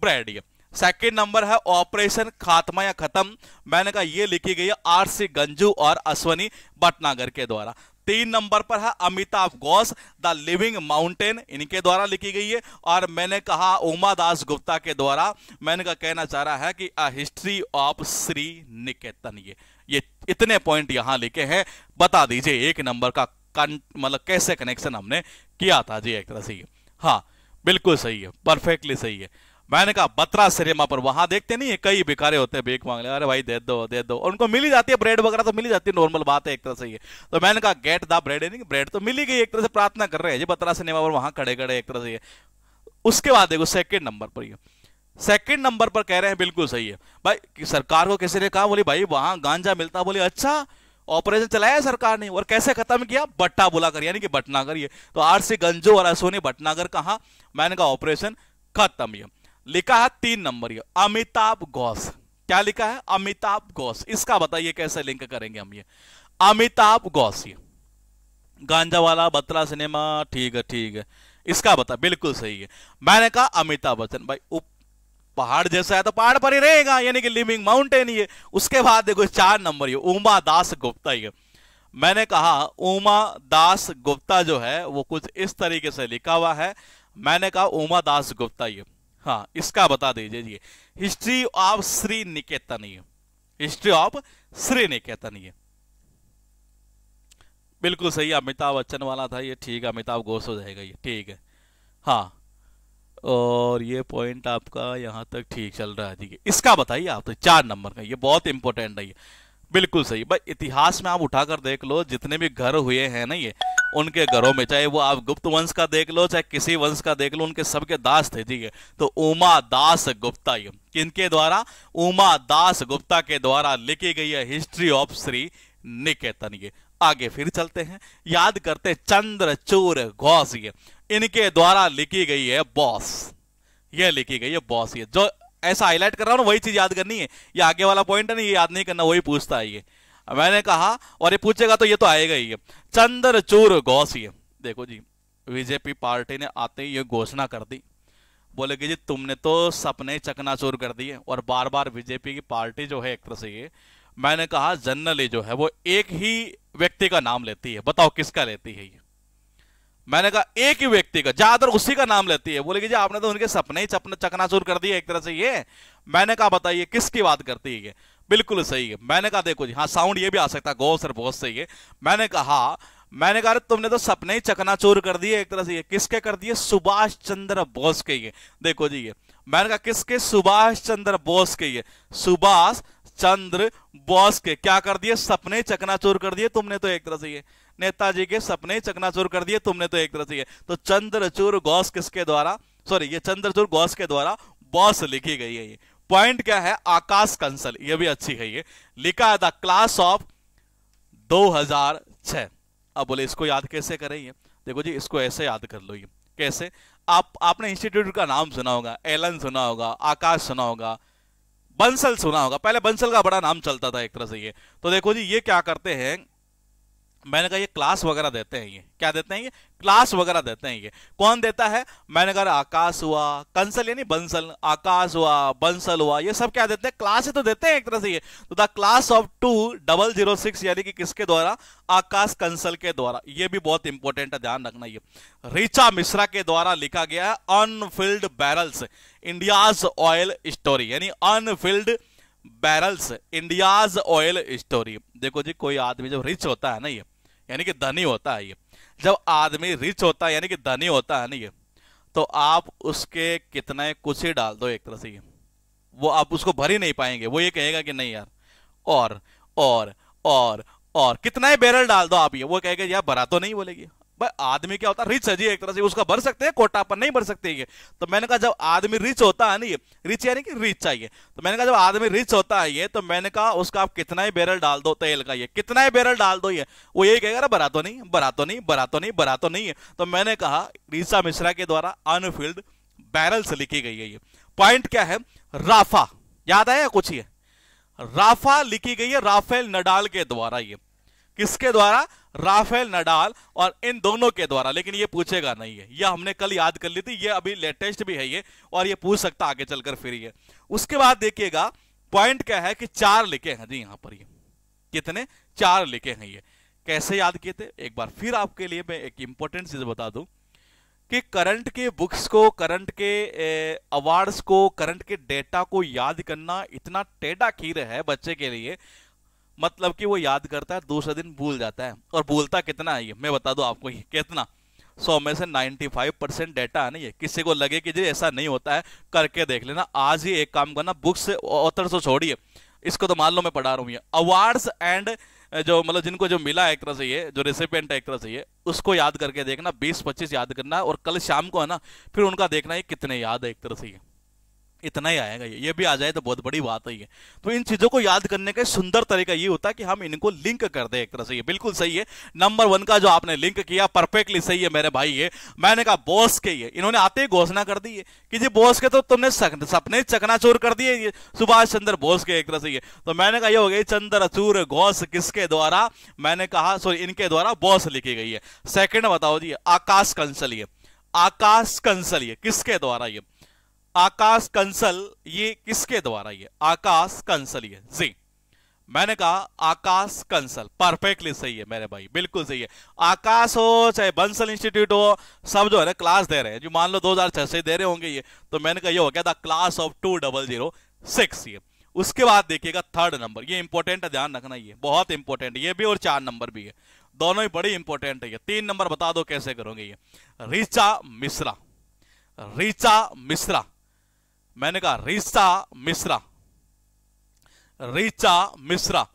ब्रेड ये सेकेंड नंबर है ऑपरेशन खात्मा या खत्म मैंने कहा ये लिखी गई है आरसी गंजू और अश्वनी भटनागर के द्वारा तीन नंबर पर है Amitabh Ghosh the living mountain इनके द्वारा लिखी गई है और मैंने कहा उमा दास गुप्ता के द्वारा मैंने का कहना चाह रहा है कि a history of Sriniketan ये ये इतने पॉइंट यहां लिखे हैं बता दीजिए एक नंबर का मतलब कैसे कनेक्शन हमने किया था जी एक तरह से हाँ बिल्कुल सही है परफेक्टली सही है मैंने कहा बत्रा सिनेमा पर वहां देखते नहीं है कई बेकारे होते हैं बेक मांग ले अरे भाई दे दो दे दो उनको मिली जाती है ब्रेड वगैरह तो मिली जाती है नॉर्मल बात है एक तरह से ये तो मैंने कहा गेट द ब्रेड नहीं ब्रेड तो मिली गई एक तरह से प्रार्थना कर रहे हैं जी बत्रा सिनेमा पर वहां खड़े खड़े एक तरह से ये उसके बाद देखो सेकेंड नंबर पर ये नंबर पर कह रहे हैं बिल्कुल सही है भाई सरकार को किसी ने कहा बोली भाई वहां गांजा मिलता बोली अच्छा ऑपरेशन चलाया सरकार ने और कैसे खत्म किया बट्टा बुलाकर यानी कि बटनागर ये तो आर सी गंजो और असो ने बटनागर कहा मैंने कहा ऑपरेशन खत्म यह लिखा है तीन नंबर ये अमिताभ गौस क्या लिखा है अमिताभ गौस इसका बताइए कैसे लिंक करेंगे हम ये अमिताभ गौस ये गांजा वाला बतला सिनेमा ठीक है ठीक है इसका बता बिल्कुल सही है मैंने कहा अमिताभ बच्चन भाई उप पहाड़ जैसा है तो पहाड़ पर ही रहेगा यानी कि लिविंग माउंटेन ये उसके बाद देखो चार नंबर ये उमा दास गुप्ता ये मैंने कहा उमा दास गुप्ता जो है वो कुछ इस तरीके से लिखा हुआ है मैंने कहा उमा दास गुप्ता ये हाँ इसका बता दीजिए हिस्ट्री ऑफ श्री निकेतनीय हिस्ट्री ऑफ श्री निकेतन ये बिल्कुल सही अमिताभ बच्चन वाला था ये ठीक है अमिताभ घोष हो जाएगा ये ठीक है हाँ और ये पॉइंट आपका यहाँ तक ठीक चल रहा है ठीक है इसका बताइए आप तो चार नंबर का ये बहुत इंपॉर्टेंट है ये बिल्कुल सही भाई इतिहास में आप उठाकर देख लो जितने भी घर हुए हैं ना ये उनके घरों में चाहे वो आप गुप्त वंश का देख लो चाहे किसी वंश का देख लो उनके सबके दास थे ठीक है तो उमा दास गुप्ता ये किनके द्वारा उमा दास गुप्ता के द्वारा लिखी गई है हिस्ट्री ऑफ श्री निकेतन ये आगे फिर चलते हैं याद करते चंद्रचूर घोष ये इनके द्वारा लिखी गई है बॉस ये लिखी गई है बॉस ये जो ऐसा हाईलाइट कर रहा हूँ ना वही चीज़ याद करनी है ये आगे वाला पॉइंट है ना ये याद नहीं करना वही पूछता है ये मैंने कहा और ये पूछेगा तो ये तो आएगा ही चंद्रचूर गौसीय देखो जी बीजेपी पार्टी ने आते ही ये घोषणा कर दी बोले कि जी तुमने तो सपने चकनाचूर कर दिए और बार बार बीजेपी की पार्टी जो है एक तरह से ये मैंने कहा जनरली जो है वो एक ही व्यक्ति का नाम लेती है बताओ किसका लेती है ये मैंने कहा एक ही व्यक्ति का ज्यादातर उसी का नाम लेती है बोले कि जी आपने तो उनके सपने ही सपने चकनाचूर कर दिए एक तरह से ये मैंने कहा बताइए किसकी बात करती है ये बिल्कुल सही है मैंने कहा देखो जी हाँ साउंड ये भी आ सकता है गौ सर बहुत सही है मैंने कहा हाँ। मैंने कहा तुमने तो सपने ही चकनाचूर कर दिए एक तरह से ये किसके कर दिए सुभाष चंद्र बोस के ये देखो जी ये मैंने कहा किसके सुभाष चंद्र बोस के ये सुभाष चंद्र बोस के क्या कर दिए सपने चकनाचूर कर दिए तुमने तो एक तरह से ये नेताजी के सपने चकनाचूर कर दिए तुमने तो एक तरह से तो चंद्रचूर गौस किसके द्वारा सॉरी ये चंद्रचूर गौस के द्वारा बॉस लिखी गई है ये पॉइंट क्या है आकाश कंसल ये भी अच्छी है ये लिखा है द क्लास ऑफ 2006 अब बोले इसको याद कैसे करें ये देखो जी इसको ऐसे याद कर लो ये कैसे आप आपने इंस्टीट्यूट का नाम सुना होगा एलन सुना होगा आकाश सुना होगा बंसल सुना होगा पहले बंसल का बड़ा नाम चलता था एक तरह से ये तो देखो जी ये क्या करते हैं मैंने कहा ये क्लास वगैरह देते हैं ये क्या देते हैं ये क्लास वगैरह देते हैं ये कौन देता है मैंने कहा आकाश हुआ कंसल यानी बंसल आकाश हुआ बंसल हुआ ये सब क्या देते हैं क्लास तो देते हैं एक तरह से ये तो the class of two double zero six यानी कि किसके द्वारा आकाश कंसल के द्वारा ये भी बहुत इंपॉर्टेंट है ध्यान रखना ये रिचा मिश्रा के द्वारा लिखा गया है unfilled barrels India's oil story यानी unfilled barrels India's oil story देखो जी कोई आदमी जो रिच होता है ना ये यानी कि धनी होता है ये जब आदमी रिच होता है यानी कि धनी होता है ना ये तो आप उसके कितने कुछ ही डाल दो एक तरह से ये वो आप उसको भर ही नहीं पाएंगे वो ये कहेगा कि नहीं यार और और और और कितना ही बैरल डाल दो आप ये वो कहेगा यार भरा तो नहीं बोलेगी भाई आदमी क्या होता है रिच है जी एक तरह से उसका भर सकते हैं कोटा पर नहीं भर सकते ये तो मैंने कहा जब आदमी रिच होता है ना ये रिच यानी कि रिच चाहिए तो मैंने कहा जब आदमी रिच होता है ये तो मैंने कहा उसका आप कितना ही बैरल डाल दो तेल का ये कितना ही बैरल डाल दो ये वो यही कहेगा ना बरा तो नहीं बरा तो नहीं बरा तो नहीं बरा तो नहीं है तो मैंने कहा रीसा मिश्रा के द्वारा अनफिल्ड बैरल से लिखी गई है ये पॉइंट क्या है राफा याद आया कुछ ये राफा लिखी गई है राफेल नडाल के द्वारा ये किसके द्वारा राफेल नडाल और इन दोनों के द्वारा लेकिन ये पूछेगा नहीं है यह हमने कल याद कर ली थी ये अभी लेटेस्ट भी है ये और ये पूछ सकता आगे चलकर फिर ये उसके बाद देखिएगा पॉइंट क्या है कि चार लिखे हैं जी यहां पर ये कितने चार लिखे हैं ये कैसे याद किए थे एक बार फिर आपके लिए मैं एक इंपॉर्टेंट चीज बता दू कि करंट के बुक्स को करंट के अवार्ड्स को करंट के डेटा को याद करना इतना टेढ़ा खीर है बच्चे के लिए मतलब कि वो याद करता है दूसरे दिन भूल जाता है और भूलता कितना है ये मैं बता दू आपको ये कितना सौ में से 95 परसेंट डेटा है ना ये किसी को लगे कि जी ऐसा नहीं होता है करके देख लेना आज ही एक काम करना बुक्स से ऑथर से छोड़िए इसको तो मान लो मैं पढ़ा रहा हूँ ये अवार्ड्स एंड जो मतलब जिनको जो मिला एक तरह से ये जो रेसिपेंट है एक तरह से ये उसको याद करके देखना बीस पच्चीस याद करना और कल शाम को है ना फिर उनका देखना ये कितने याद है एक तरह से ये इतना ही आएगा ये ये भी आ जाए तो बहुत बड़ी बात है तो इन चीज़ों को याद करने का सुंदर तरीका ये होता है कि हम इनको लिंक कर दे एक तरह से ये बिल्कुल सही है नंबर वन का जो आपने लिंक किया परफेक्टली सही है मेरे भाई ये मैंने कहा बॉस के ये इन्होंने आते ही घोषणा कर दी है कि जी बॉस के तो तुमने सपने चकनाचूर कर दिए ये सुभाष चंद्र बोस के एक तरह से ये तो मैंने कहा ये हो गई चंद्रचूर घोष किसके द्वारा मैंने कहा सॉरी इनके द्वारा बॉस लिखी गई है सेकेंड बताओ जी आकाश कंसल ये आकाश कंसल ये किसके द्वारा ये आकाश कंसल ये किसके द्वारा ये आकाश कंसल ये जी मैंने कहा आकाश कंसल परफेक्टली सही है मेरे भाई बिल्कुल सही है आकाश हो चाहे बंसल इंस्टीट्यूट हो सब जो है ना क्लास दे रहे हैं जो मान लो 2006 से दे रहे होंगे ये तो मैंने कहा ये हो गया था class of two double zero six ये उसके बाद देखिएगा थर्ड नंबर ये इंपॉर्टेंट है ध्यान रखना ये बहुत इंपॉर्टेंट ये भी और चार नंबर भी है दोनों ही बड़ी इंपॉर्टेंट है ये तीन नंबर बता दो कैसे करोगे ये रिचा मिश्रा रिचा मिश्रा मैंने कहा रीचा मिश्रा रिचा मिश्रा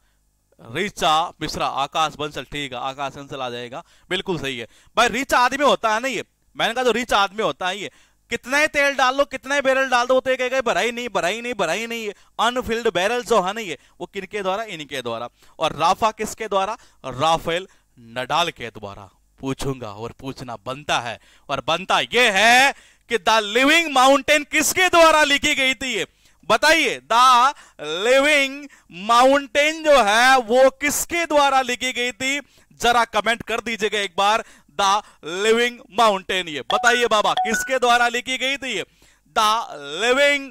रिचा मिश्रा आकाश बंसल ठीक है आकाश बंसल आ जाएगा बिल्कुल सही है भाई रिचा आदमी होता है ना ये मैंने कहा जो रिच आदमी होता है ये कितना ही तेल डाल लो कितना ही बैरल डाल दो वो तो कहेगा नहीं भराई नहीं भराई नहीं है अनफिल्ड बैरल जो है ना ये वो किनके द्वारा इनके द्वारा और राफा किसके द्वारा राफेल नडाल के द्वारा पूछूंगा और पूछना बनता है और बनता ये है कि द लिविंग माउंटेन किसके द्वारा लिखी गई थी बताइए द लिविंग माउंटेन जो है वो किसके द्वारा लिखी गई थी जरा कमेंट कर दीजिएगा एक बार द लिविंग माउंटेन ये बताइए बाबा किसके द्वारा लिखी गई थी द लिविंग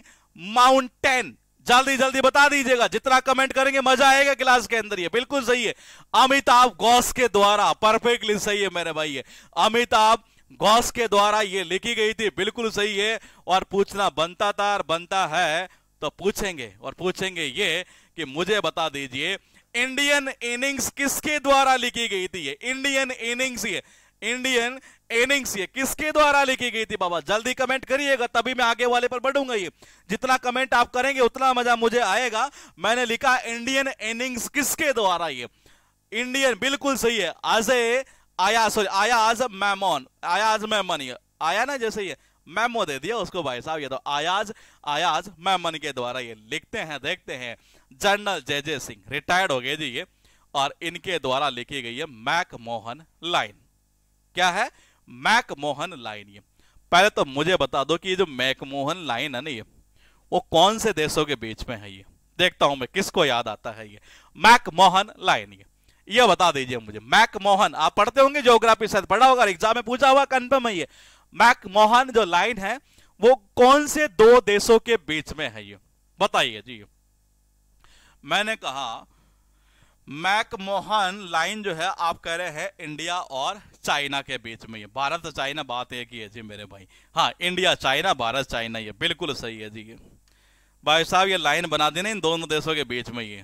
माउंटेन जल्दी जल्दी बता दीजिएगा जितना कमेंट करेंगे मजा आएगा क्लास के अंदर ये बिल्कुल सही है अमिताभ गौस के द्वारा परफेक्टली सही है मेरे भाई अमिताभ गॉस के द्वारा ये लिखी गई थी बिल्कुल सही है और पूछना बनता था और बनता है तो पूछेंगे और पूछेंगे ये कि मुझे बता दीजिए इंडियन इनिंग्स किसके द्वारा लिखी गई थी ये इंडियन इनिंग्स ये इंडियन इनिंग्स ये किसके द्वारा लिखी गई थी बाबा जल्दी कमेंट करिएगा तभी मैं आगे वाले पर बढ़ूंगा ये जितना कमेंट आप करेंगे उतना मजा मुझे आएगा मैंने लिखा इंडियन इनिंग्स किसके द्वारा ये इंडियन बिल्कुल सही है अजय आया सॉरी आया आज मैमोन आया आज मैमन आया ना जैसे ये मैमो दे दिया उसको भाई साहब ये तो आयाज आयाज मैमन के द्वारा ये लिखते हैं देखते हैं जनरल जय जय सिंह रिटायर्ड हो गए जी ये और इनके द्वारा लिखी गई है मैक मोहन लाइन क्या है मैक मोहन लाइन ये पहले तो मुझे बता दो कि ये जो मैक मोहन लाइन है ना ये वो कौन से देशों के बीच में है ये देखता हूं मैं किसको याद आता है ये मैक मोहन लाइन ये यह बता दीजिए मुझे मैक मोहन आप पढ़ते होंगे ज्योग्राफी शायद पढ़ा होगा एग्जाम में पूछा हुआ कन्फर्म है ये मैक मोहन जो लाइन है वो कौन से दो देशों के बीच में है ये बताइए जी मैंने कहा मैकमोहन लाइन जो है आप कह रहे हैं इंडिया और चाइना के बीच में ये भारत चाइना बात एक ही है जी मेरे भाई हाँ इंडिया चाइना भारत चाइना ये बिल्कुल सही है जी भाई साहब ये लाइन बना देना इन दोनों देशों के बीच में ये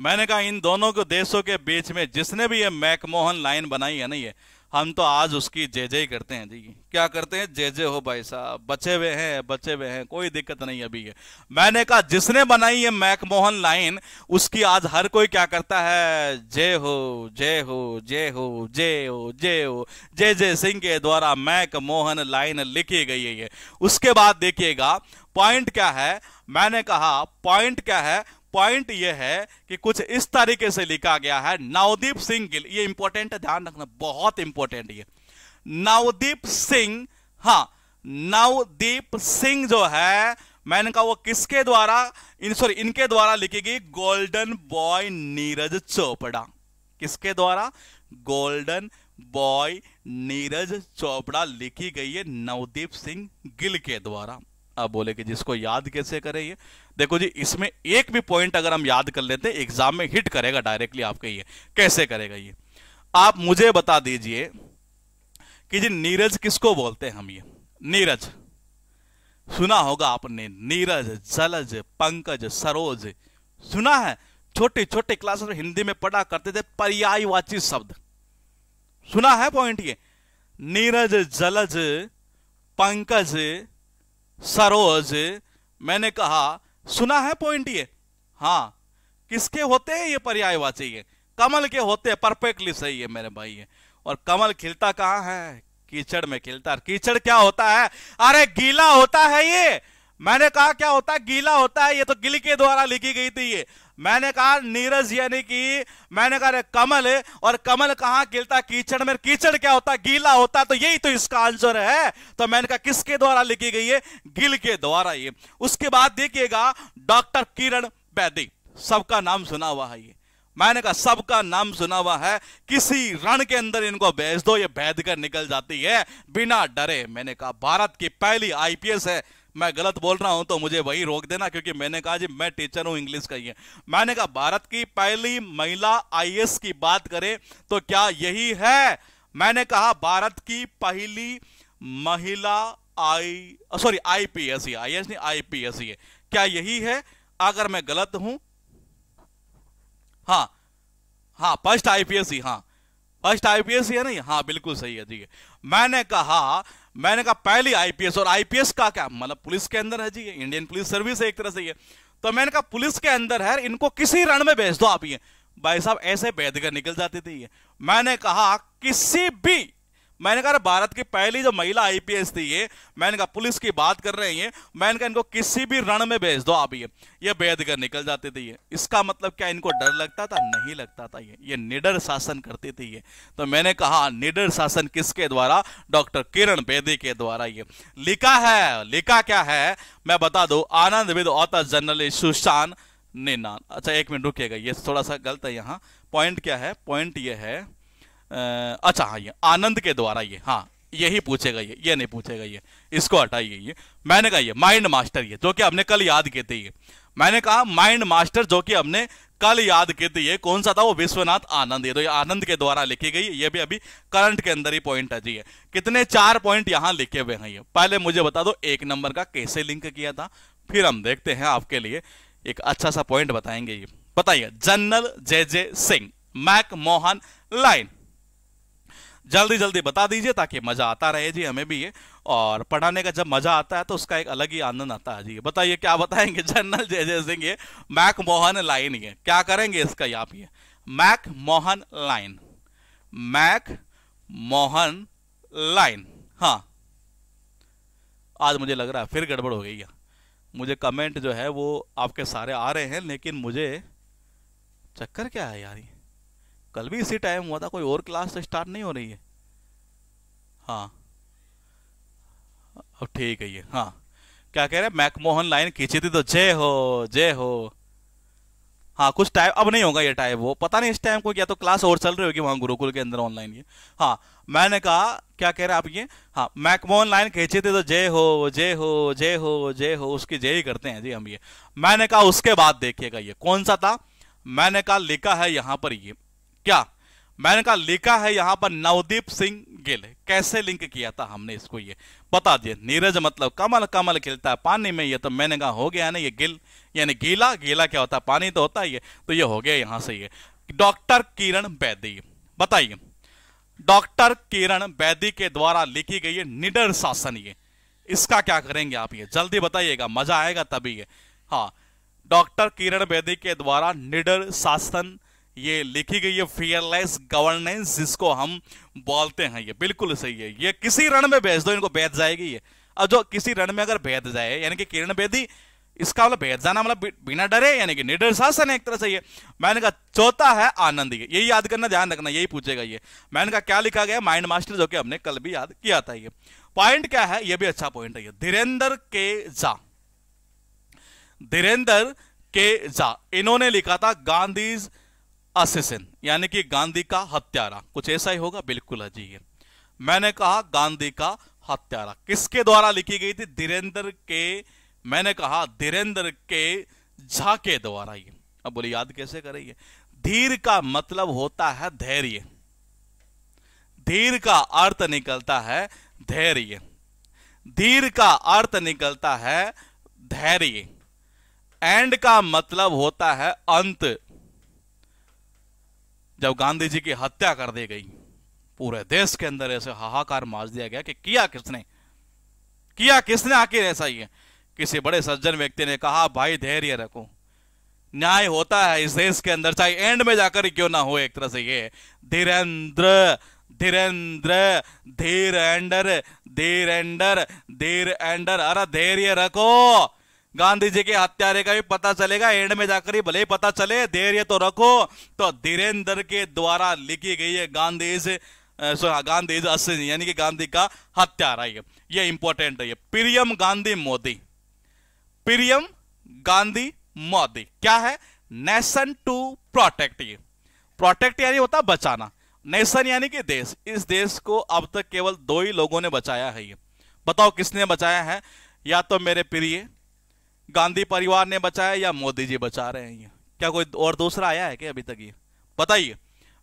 मैंने कहा इन दोनों को देशों के बीच में जिसने भी ये मैकमोहन लाइन बनाई है ना ये हम तो आज उसकी जय जय करते हैं जी क्या करते हैं जय जय हो भाई साहब बचे हुए हैं बचे हुए हैं कोई दिक्कत नहीं अभी है मैंने कहा जिसने बनाई है मैकमोहन लाइन उसकी आज हर कोई क्या करता है जय हो जय हो जय हो जय हो जय हो जय जय सिंह के द्वारा मैकमोहन लाइन लिखी गई है ये उसके बाद देखिएगा पॉइंट क्या है मैंने कहा पॉइंट क्या है पॉइंट यह है कि कुछ इस तरीके से लिखा गया है नवदीप सिंह गिल ये इंपॉर्टेंट है ध्यान रखना बहुत इंपॉर्टेंट ये नवदीप सिंह हा नवदीप सिंह जो है मैंने कहा वो किसके द्वारा इन सॉरी इनके द्वारा लिखी गई गोल्डन बॉय नीरज चोपड़ा किसके द्वारा गोल्डन बॉय नीरज चोपड़ा लिखी गई है नवदीप सिंह गिल के द्वारा अब बोले कि जिसको याद कैसे करें ये देखो जी इसमें एक भी पॉइंट अगर हम याद कर लेते हैं एग्जाम में हिट करेगा डायरेक्टली आपके ये कैसे करेगा ये आप मुझे बता दीजिए कि जी नीरज किसको बोलते हैं हम ये नीरज सुना होगा आपने नीरज जलज पंकज सरोज सुना है छोटे छोटे क्लास में हिंदी में पढ़ा करते थे पर्यायवाची शब्द सुना है पॉइंट ये नीरज जलज पंकज सरोज मैंने कहा सुना है पॉइंट ये हाँ किसके होते हैं ये पर्याय है कमल के होते हैं परफेक्टली सही है मेरे भाई है और कमल खिलता कहाँ है कीचड़ में खिलता कीचड़ क्या होता है अरे गीला होता है ये मैंने कहा क्या होता है गीला होता है ये तो गिल के द्वारा लिखी गई थी ये मैंने कहा नीरज यानी कि मैंने कहा कमल और कमल कहा गिलता कीचड़ में कीचड़ क्या होता गीला होता तो यही तो इसका आंसर है तो मैंने कहा किसके द्वारा लिखी गई है गिल के द्वारा ये उसके बाद देखिएगा डॉक्टर किरण बैदी सबका नाम सुना हुआ है ये मैंने कहा सबका नाम सुना हुआ है किसी रण के अंदर इनको भेज दो ये भेद कर निकल जाती है बिना डरे मैंने कहा भारत की पहली आईपीएस है मैं गलत बोल रहा हूं तो मुझे वही रोक देना क्योंकि मैंने कहा जी मैं टीचर हूं इंग्लिश का ही है मैंने कहा भारत की पहली महिला आईएएस की बात करें तो क्या यही है मैंने कहा भारत की पहली महिला आई सॉरी आईपीएस ही आईएएस नहीं आईपीएस ही है क्या यही है अगर मैं गलत हूं हाँ हाँ फर्स्ट आईपीएस ही हाँ फर्स्ट आईपीएस है नहीं हाँ बिल्कुल सही है जी मैंने कहा मैंने कहा पहली आईपीएस और आईपीएस का क्या मतलब पुलिस के अंदर है जी ये इंडियन पुलिस सर्विस है एक तरह से ये तो मैंने कहा पुलिस के अंदर है इनको किसी रण में भेज दो आप ये भाई साहब ऐसे बैद कर निकल जाते थे ये मैंने कहा किसी भी मैंने कहा भारत की पहली जो महिला आईपीएस थी ये मैंने कहा पुलिस की बात कर रहे हैं ये मैंने कहा इनको किसी भी रण में भेज दो आप ये ये भेद कर निकल जाते थे ये इसका मतलब क्या इनको डर लगता था नहीं लगता था ये ये निडर शासन करती थी ये तो मैंने कहा निडर शासन किसके द्वारा डॉक्टर किरण बेदी के द्वारा ये लिखा है लिखा क्या है मैं बता दू Anand with author journalist Sushant ने अच्छा एक मिनट रुकेगा ये थोड़ा सा गलत है यहाँ पॉइंट क्या है पॉइंट ये है अच्छा हाँ ये आनंद के द्वारा ये हाँ यही पूछेगा ये ये नहीं पूछेगा ये इसको हटाइए ये मैंने कहा ये माइंड मास्टर ये जो कि हमने कल याद किए थे ये मैंने कहा माइंड मास्टर जो कि हमने कल याद किए थे ये कौन सा था वो विश्वनाथ आनंद ये तो ये आनंद के द्वारा लिखी गई ये भी अभी करंट के अंदर ही पॉइंट है जी है कितने चार पॉइंट यहाँ लिखे हुए हैं ये पहले मुझे बता दो एक नंबर का कैसे लिंक किया था फिर हम देखते हैं आपके लिए एक अच्छा सा पॉइंट बताएंगे ये बताइए general J J Singh McMahon line जल्दी जल्दी बता दीजिए ताकि मज़ा आता रहे जी हमें भी ये और पढ़ाने का जब मज़ा आता है तो उसका एक अलग ही आनंद आता है जी बताइए क्या बताएंगे जनरल जय जय सिंह ये मैक मोहन लाइन ये क्या करेंगे इसका आप ये McMahon line McMahon line हाँ आज मुझे लग रहा है फिर गड़बड़ हो गई है मुझे कमेंट जो है वो आपके सारे आ रहे हैं लेकिन मुझे चक्कर क्या है यार ये कल भी इसी टाइम हुआ था कोई और क्लास तो स्टार्ट नहीं हो रही है हाँ अब ठीक है ये हाँ क्या कह रहे हैं मैकमोहन लाइन खींची थी तो जय हो जय हो हाँ कुछ टाइप अब नहीं होगा ये टाइप वो पता नहीं इस टाइम को क्या तो क्लास और चल रही होगी वहां गुरुकुल के अंदर ऑनलाइन ये हाँ मैंने कहा क्या कह रहे हैं आप ये हाँ मैकमोहन लाइन खींची थी तो जय हो जय हो जय हो जय हो उसकी जय ही करते हैं जी हम ये मैंने कहा उसके बाद देखिएगा ये कौन सा था मैंने कहा लिखा है यहां पर ये क्या मैंने कहा लिखा है यहां पर नवदीप सिंह गिल कैसे लिंक किया था हमने इसको ये बता दिए नीरज मतलब कमल कमल खिलता है पानी में ये तो मैंने कहा हो गया ना ये गिल यानी गीला गीला क्या होता है पानी तो होता ही है तो ये हो गया यहां से ये डॉक्टर किरण बैदी बताइए डॉक्टर किरण बैदी के द्वारा लिखी गई है निडर शासन ये इसका क्या करेंगे आप ये जल्दी बताइएगा मजा आएगा तभी ये हाँ डॉक्टर किरण बेदी के द्वारा निडर शासन ये लिखी गई है फियरलेस गवर्नेंस जिसको हम बोलते हैं ये बिल्कुल सही है ये किसी रण में भेज दो इनको बैठ जाएगी ये अब जो किसी रण में अगर बैठ जाए यानी कि किरण बेदी इसका मतलब भेद जाना मतलब बिना डरे यानी कि निडर शासन एक तरह से ये मैंने कहा चौथा है आनंद ये यही याद करना ध्यान रखना यही पूछेगा ये मैंने कहा क्या लिखा गया माइंड मास्टर जो कि हमने कल भी याद किया था ये पॉइंट क्या है ये भी अच्छा पॉइंट है ये धीरेन्द्र के जा धीरेन्द्र के जा इन्होंने लिखा था गांधीज असिसन यानी कि गांधी का हत्यारा कुछ ऐसा ही होगा बिल्कुल अजीब मैंने कहा गांधी का हत्यारा किसके द्वारा लिखी गई थी धीरेन्द्र के मैंने कहा धीरेन्द्र के झा के द्वारा ये अब बोले याद कैसे करेंगे धीर का मतलब होता है धैर्य धीर का अर्थ निकलता है धैर्य धीर का अर्थ निकलता है धैर्य एंड का मतलब होता है अंत जब गांधी जी की हत्या कर दी गई पूरे देश के अंदर ऐसे हाहाकार मार दिया गया कि किया किसने किया किसने आखिर ऐसा ही है किसी बड़े सज्जन व्यक्ति ने कहा भाई धैर्य रखो न्याय होता है इस देश के अंदर चाहे एंड में जाकर क्यों ना हो एक तरह से ये धीरेन्द्र धीरेन्द्र धीर एंडर धीर एंडर धीर एंडर अरे धैर्य रखो गांधी जी के हत्यारे का भी पता चलेगा एंड में जाकर ही भले ही पता चले धैर्य तो रखो तो धीरेन्द्र के द्वारा लिखी गई है गांधी हाँ, गांधी यानी कि गांधी का हत्यारा ये ये इंपॉर्टेंट है प्रियम गांधी मोदी प्रियम गांधी मोदी क्या है नेशन टू प्रोटेक्ट ये प्रोटेक्ट यानी होता बचाना नेशन यानी कि देश इस देश को अब तक केवल दो ही लोगों ने बचाया है ये बताओ किसने बचाया है या तो मेरे प्रिय गांधी परिवार ने बचाया या मोदी जी बचा रहे हैं क्या कोई और दूसरा आया है क्या अभी तक ये बताइए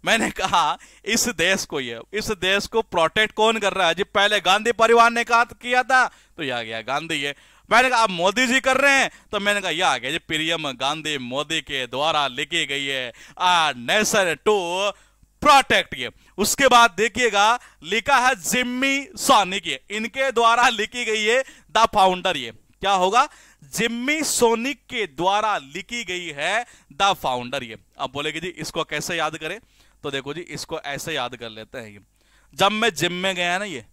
मैंने कहा इस देश को ये इस देश को प्रोटेक्ट कौन कर रहा है जी पहले गांधी परिवार ने कहा किया था तो यह आ गया गांधी ये मैंने कहा आप मोदी जी कर रहे हैं तो मैंने कहा यह आ गया जी प्रियम गांधी मोदी के द्वारा लिखी गई है आ नेशन टू प्रोटेक्ट ये उसके बाद देखिएगा लिखा है जिम्मी सोनिक ये इनके द्वारा लिखी गई है द फाउंडर ये क्या होगा जिम्मी सोनिक के द्वारा लिखी गई है द फाउंडर ये अब बोलेगे जी इसको कैसे याद करें तो देखो जी इसको ऐसे याद कर लेते हैं ये जब मैं जिम में गया ना ये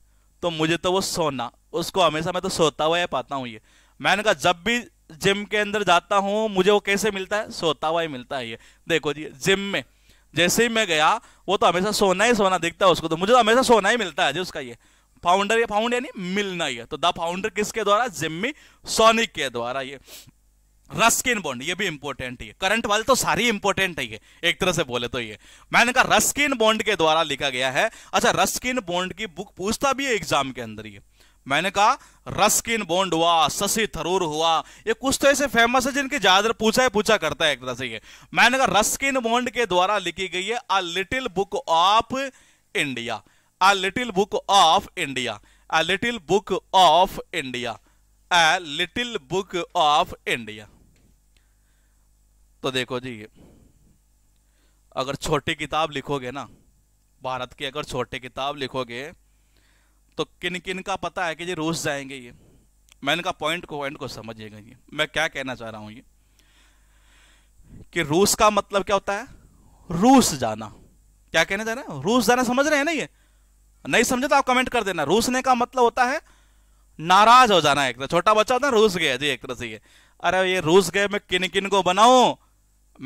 तो मुझे तो वो सोना उसको हमेशा मैं तो सोता हुआ पाता हूँ ये मैंने कहा जब भी जिम के अंदर जाता हूँ मुझे वो कैसे मिलता है सोता हुआ ही मिलता है ये देखो जी जिम में जैसे ही मैं गया वो तो हमेशा सोना ही सोना दिखता है उसको तो मुझे तो हमेशा सोना ही मिलता है जी उसका ये फाउंडर या फाउंड यानी मिलना ही है तो द फाउंडर किसके द्वारा जिम्मी सोनिक के द्वारा ये रस्किन बॉन्ड ये भी इंपॉर्टेंट है करंट वाले तो सारी इंपॉर्टेंट है एक तरह से बोले तो ये मैंने कहा रस्किन बॉन्ड के द्वारा लिखा गया है अच्छा रस्किन बॉन्ड की बुक पूछता भी है एग्जाम के अंदर ये मैंने कहा रस्किन बॉन्ड हुआ शशि थरूर हुआ ये कुछ तो ऐसे फेमस है जिनके ज्यादातर पूछा है पूछा करता है एक तरह से ये मैंने कहा रस्किन बॉन्ड के द्वारा लिखी गई है a little book of India a little book of India a little book of India a little book of India तो देखो जी अगर छोटी किताब लिखोगे ना भारत की अगर छोटी किताब लिखोगे तो किन किन का पता है कि जी रूस जाएंगे ये मैं इनका पॉइंट को पॉइंट को समझिएगा ये मैं क्या कहना चाह रहा हूं ये कि रूस का मतलब क्या होता है रूस जाना क्या कहना चाह रहे हैं रूस जाना समझ रहे हैं ना ये नहीं समझे तो आप कमेंट कर देना रूसने का मतलब होता है नाराज हो जाना एक तरह छोटा बच्चा होता है रूस गया जी एक तरह से ये अरे ये रूस गए मैं किन किन को बनाऊ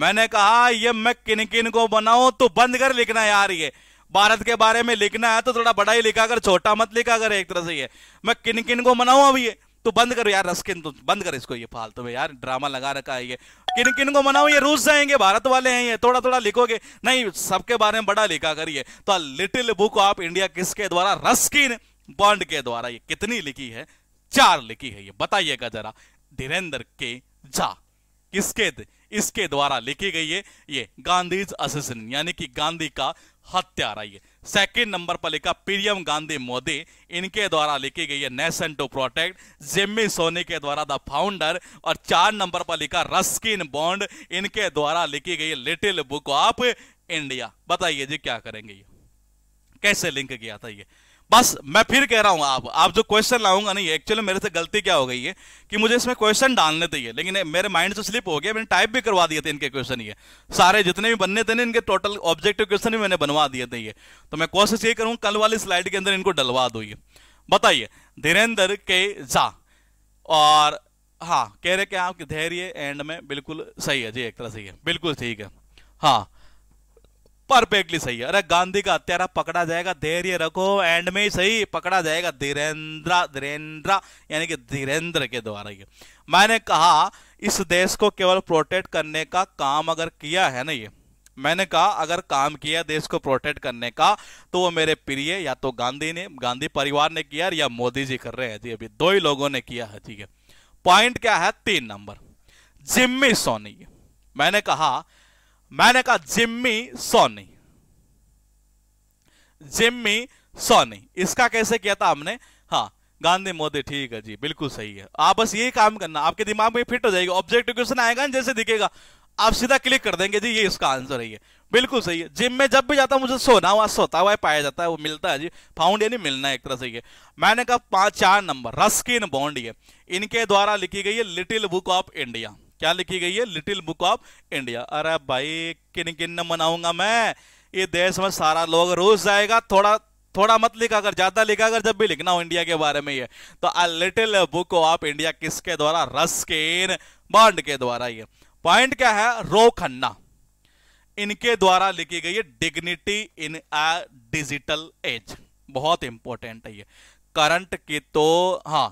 मैंने कहा ये मैं किन किन को बनाऊं तो बंद कर लिखना यार ये भारत के बारे में लिखना है तो थोड़ा बड़ा ही लिखा कर छोटा मत लिखा कर एक तरह से ये मैं किन किन को बनाऊ अभी ये तो बंद करो यार रस्किन तो बंद कर इसको ये फालतू तो में यार ड्रामा लगा रखा है ये किन किन को मनाओ ये रूस जाएंगे भारत वाले हैं ये थोड़ा थोड़ा लिखोगे नहीं सबके बारे में बड़ा लिखा करिए तो लिटिल बुक ऑफ इंडिया किसके द्वारा रस्किन बॉन्ड के द्वारा ये कितनी लिखी है चार लिखी है ये बताइएगा जरा धीरेन्द्र के झा किसके इसके द्वारा लिखी गई है ये गांधीज असेसिन यानी कि गांधी का हत्या है सेकेंड नंबर पर लिखा पीएम गांधी मोदी इनके द्वारा लिखी गई है nation to protect Jimmy Soni के द्वारा द फाउंडर और चार नंबर पर लिखा रस्किन बॉन्ड इनके द्वारा लिखी गई लिटिल बुक ऑफ इंडिया बताइए जी क्या करेंगे ये कैसे लिंक किया था ये बस मैं फिर कह रहा हूं आप आप जो क्वेश्चन लाऊंगा नहीं एक्चुअली मेरे से गलती क्या हो गई है कि मुझे इसमें क्वेश्चन डालने थे लेकिन मेरे माइंड से स्लिप हो गया मैंने टाइप भी करवा दिए थे इनके क्वेश्चन ये सारे जितने भी बनने थे ना इनके टोटल ऑब्जेक्टिव क्वेश्चन भी मैंने बनवा दिए थे ये तो मैं कोशिश ये करूँ कल वाली स्लाइड के अंदर इनको डलवा दो ये बताइए धीरेन्द्र के झा और हाँ कह रहे क्या आपके धैर्य एंड में बिल्कुल सही है जी एक तरह सही है बिल्कुल ठीक है हाँ परफेक्टली सही अरे गांधी का हत्यारा पकड़ा जाएगा धैर्य रखो एंड में ही सही पकड़ा जाएगा धीरेन्द्र धीरेन्द्र यानी कि धीरेन्द्र के द्वारा ये मैंने कहा इस देश को केवल प्रोटेक्ट करने का काम अगर किया है ना ये मैंने कहा अगर काम किया देश को प्रोटेक्ट करने का तो वो मेरे प्रिय या तो गांधी ने गांधी परिवार ने किया या मोदी जी कर रहे हैं जी अभी दो ही लोगों ने किया है ठीक है पॉइंट क्या है तीन नंबर जिम्मी सोनी मैंने कहा मैंने कहा जिम्मी सोनी जिम्मी सोनी इसका कैसे किया था हमने हाँ गांधी मोदी ठीक है जी बिल्कुल सही है आप बस यही काम करना आपके दिमाग में फिट हो जाएगा ऑब्जेक्टिव क्वेश्चन आएगा जैसे दिखेगा आप सीधा क्लिक कर देंगे जी ये इसका आंसर है बिल्कुल सही है जिम में जब भी जाता हूं मुझे सोना हुआ सोता हुआ पाया जाता है वो मिलता है जी फाउंड यानी मिलना है एक तरह से ये मैंने कहा पांच चार नंबर रस्किन बॉन्ड ये इनके द्वारा लिखी गई है लिटिल बुक ऑफ इंडिया क्या लिखी गई है लिटिल बुक ऑफ इंडिया अरे भाई किन किन ने मनाऊंगा मैं ये देश में सारा लोग रोज जाएगा थोड़ा थोड़ा मत लिखा अगर ज्यादा लिखा अगर जब भी लिखना हो इंडिया के बारे में ये तो a little book of India किसके द्वारा रस्केन बॉन्ड के द्वारा ये पॉइंट क्या है रो खन्ना इनके द्वारा लिखी गई है dignity in a digital age बहुत इंपॉर्टेंट है ये करंट की तो हाँ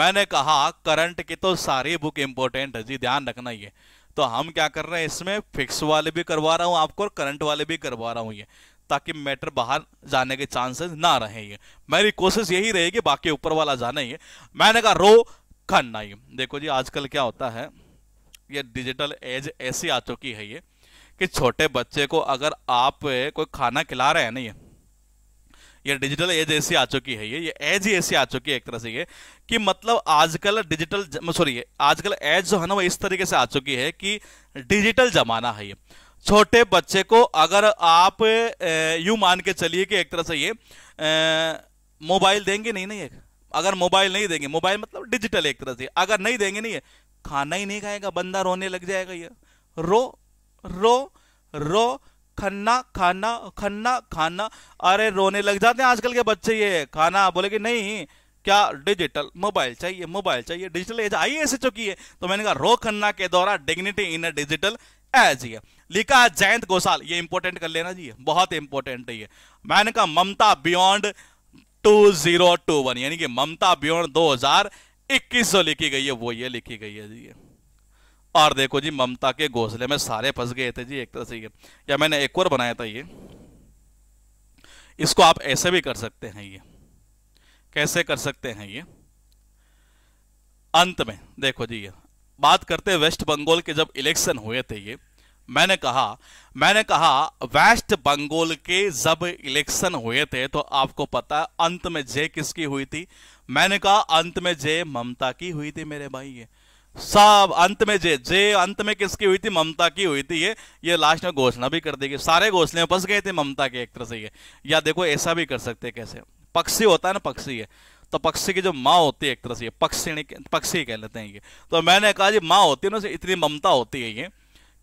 मैंने कहा करंट की तो सारी बुक इंपोर्टेंट है जी ध्यान रखना ये तो हम क्या कर रहे हैं इसमें फिक्स वाले भी करवा रहा हूँ आपको और करंट वाले भी करवा रहा हूँ ये ताकि मैटर बाहर जाने के चांसेस ना रहे ये मेरी कोशिश यही रहेगी बाकी ऊपर वाला जाने ये मैंने कहा रो खन्ना ये देखो जी आजकल क्या होता है ये डिजिटल एज ऐसी आ चुकी है ये कि छोटे बच्चे को अगर आप कोई खाना खिला रहे हैं ना ये ये डिजिटल एज ऐसी आ चुकी है ये ये एज ही ऐसी आ चुकी है एक तरह से ये कि मतलब आजकल डिजिटल सॉरी आजकल एज जो है ना वो इस तरीके से आ चुकी है कि डिजिटल जमाना है ये छोटे बच्चे को अगर आप यू मान के चलिए कि एक तरह से ये मोबाइल देंगे नहीं नहीं अगर मोबाइल नहीं देंगे मोबाइल मतलब डिजिटल एक तरह से अगर नहीं देंगे नहीं खाना ही नहीं खाएगा बंदा रोने लग जाएगा ये रो रो रो खन्ना खाना खन्ना खाना अरे रोने लग जाते हैं आजकल के बच्चे ये खाना बोले कि नहीं क्या डिजिटल मोबाइल चाहिए मोबाइल चाहिए डिजिटल एज आई ऐसे चुकी है तो मैंने कहा रो खन्ना के द्वारा dignity in a digital age ये लिखा है जयंत घोषाल ये इंपॉर्टेंट कर लेना जी बहुत इंपॉर्टेंट है ये मैंने कहा Mamata beyond two zero two one यानी कि ममता बियॉन्ड दो हजार इक्कीस जो लिखी गई है वो ये लिखी गई है जी और देखो जी ममता के घोसले में सारे फंस गए थे जी एक तरह से ये या मैंने एक और बनाया था ये इसको आप ऐसे भी कर सकते हैं ये कैसे कर सकते हैं ये अंत में देखो जी ये बात करते वेस्ट बंगाल के जब इलेक्शन हुए थे ये मैंने कहा मैंने कहा वेस्ट बंगाल के जब इलेक्शन हुए थे तो आपको पता अंत में जय किसकी हुई थी मैंने कहा अंत में जय ममता की हुई थी मेरे भाई ये सब अंत में जे जे अंत में किसकी हुई थी ममता की हुई थी ये ये लास्ट में घोषणा भी कर देगी सारे घोसले फंस गए थे ममता के एक तरह से ये या देखो ऐसा भी कर सकते कैसे पक्षी होता है ना पक्षी है तो पक्षी की जो माँ होती है एक तरह से ये पक्षी पक्षी कह लेते हैं ये तो मैंने कहा जी माँ होती है ना इतनी ममता होती है ये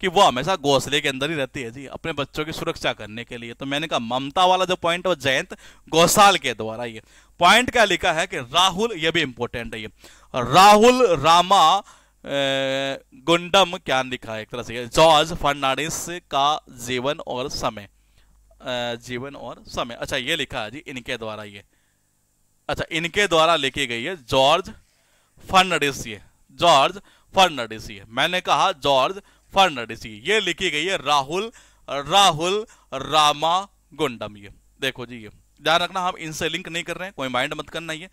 कि वो हमेशा घोसले के अंदर ही रहती है जी अपने बच्चों की सुरक्षा करने के लिए तो मैंने कहा ममता वाला जो पॉइंट है वो जयंत गोसाल के द्वारा ये पॉइंट क्या लिखा है कि राहुल ये भी इंपॉर्टेंट है ये राहुल रामा गुंडम क्या लिखा है एक तरह से जॉर्ज फर्नाडिस का जीवन और समय जीवन और समय अच्छा ये लिखा है जी इनके द्वारा ये अच्छा इनके द्वारा लिखी गई है जॉर्ज फर्नाडिस ये जॉर्ज फर्नाडिस ये मैंने कहा जॉर्ज फर्नाडिस ये लिखी गई है राहुल राहुल रामा गुंडम ये देखो जी ये ध्यान रखना हम इनसे लिंक नहीं कर रहे हैं कोई माइंड मत करना ये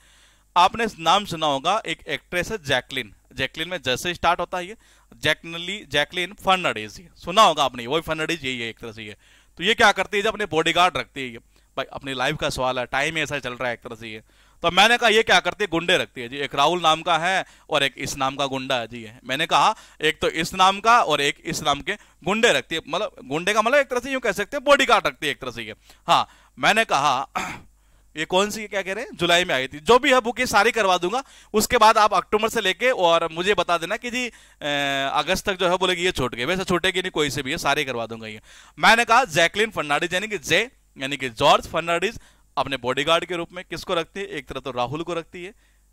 आपने नाम सुना होगा एक एक्ट्रेस है जैकलिन जैकलिन में जैसे स्टार्ट होता है ये जैकनली जैकलिन फर्नाडेज ये सुना होगा आपने वही फर्नाडेज यही है एक तरह से ये तो ये क्या करती है जब अपने बॉडी गार्ड रखती है ये भाई अपनी लाइफ का सवाल है टाइम ऐसा चल रहा है एक तरह से ये तो मैंने कहा ये क्या करती है गुंडे रखती है जी एक राहुल नाम का है और एक इस नाम का गुंडा है जी है मैंने कहा एक तो इस नाम का और एक इस नाम के गुंडे रखती है मतलब गुंडे का मतलब एक तरह से यूं कह सकते हैं बॉडी रखती है एक तरह से ये हाँ मैंने कहा ये कौन सी क्या कह रहे हैं जुलाई में आई थी जो भी है बुक ये सारी करवा दूंगा उसके बाद आप अक्टूबर से लेके और मुझे बता देना कि जी अगस्त तक जो है बोले ये छोट गए वैसे छूटेगी नहीं कोई से भी है सारी करवा दूंगा ये मैंने कहा जैकलिन फर्नाडिस यानी कि जे यानी कि जॉर्ज फर्नाडिस अपने बॉडीगार्ड के रूप में किसको रखती है एक तरफ तो राहुल को रखती है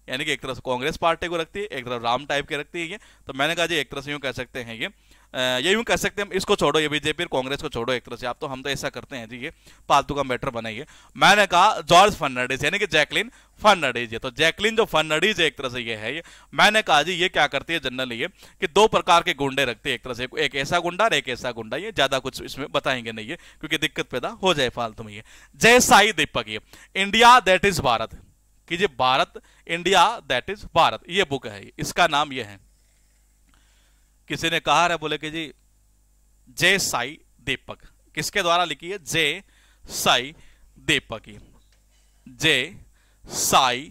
यानी कि एक तरफ से कांग्रेस पार्टी को रखती है एक तरफ राम टाइप के रखती है ये तो मैंने कहा जी एक तरह से यूँ कह सकते हैं ये ये यूं कह सकते हैं इसको छोड़ो ये बीजेपी और कांग्रेस को छोड़ो एक तरह से आप तो हम तो ऐसा करते हैं जी ये पालतू का मैटर बनाइए मैंने कहा जॉर्ज फर्नाडिस यानी कि जैकलिन फर्नाडिस ये तो जैकलिन जो फर्नाडिस है एक तरह से ये है ये मैंने कहा जी ये क्या करती है जनरली ये कि दो प्रकार के गुंडे रखते हैं एक तरह से एक ऐसा गुंडा और एक ऐसा गुंडा ये ज्यादा कुछ इसमें बताएंगे नहीं है क्योंकि दिक्कत पैदा हो जाए फालतू में ये जय साई दीपक ये इंडिया दैट इज भारत कीजिए Bharat India that is Bharat ये बुक है इसका नाम ये है किसी ने कहा है बोले कि जी जय साई दीपक किसके द्वारा लिखी है जय साई दीपक जय साई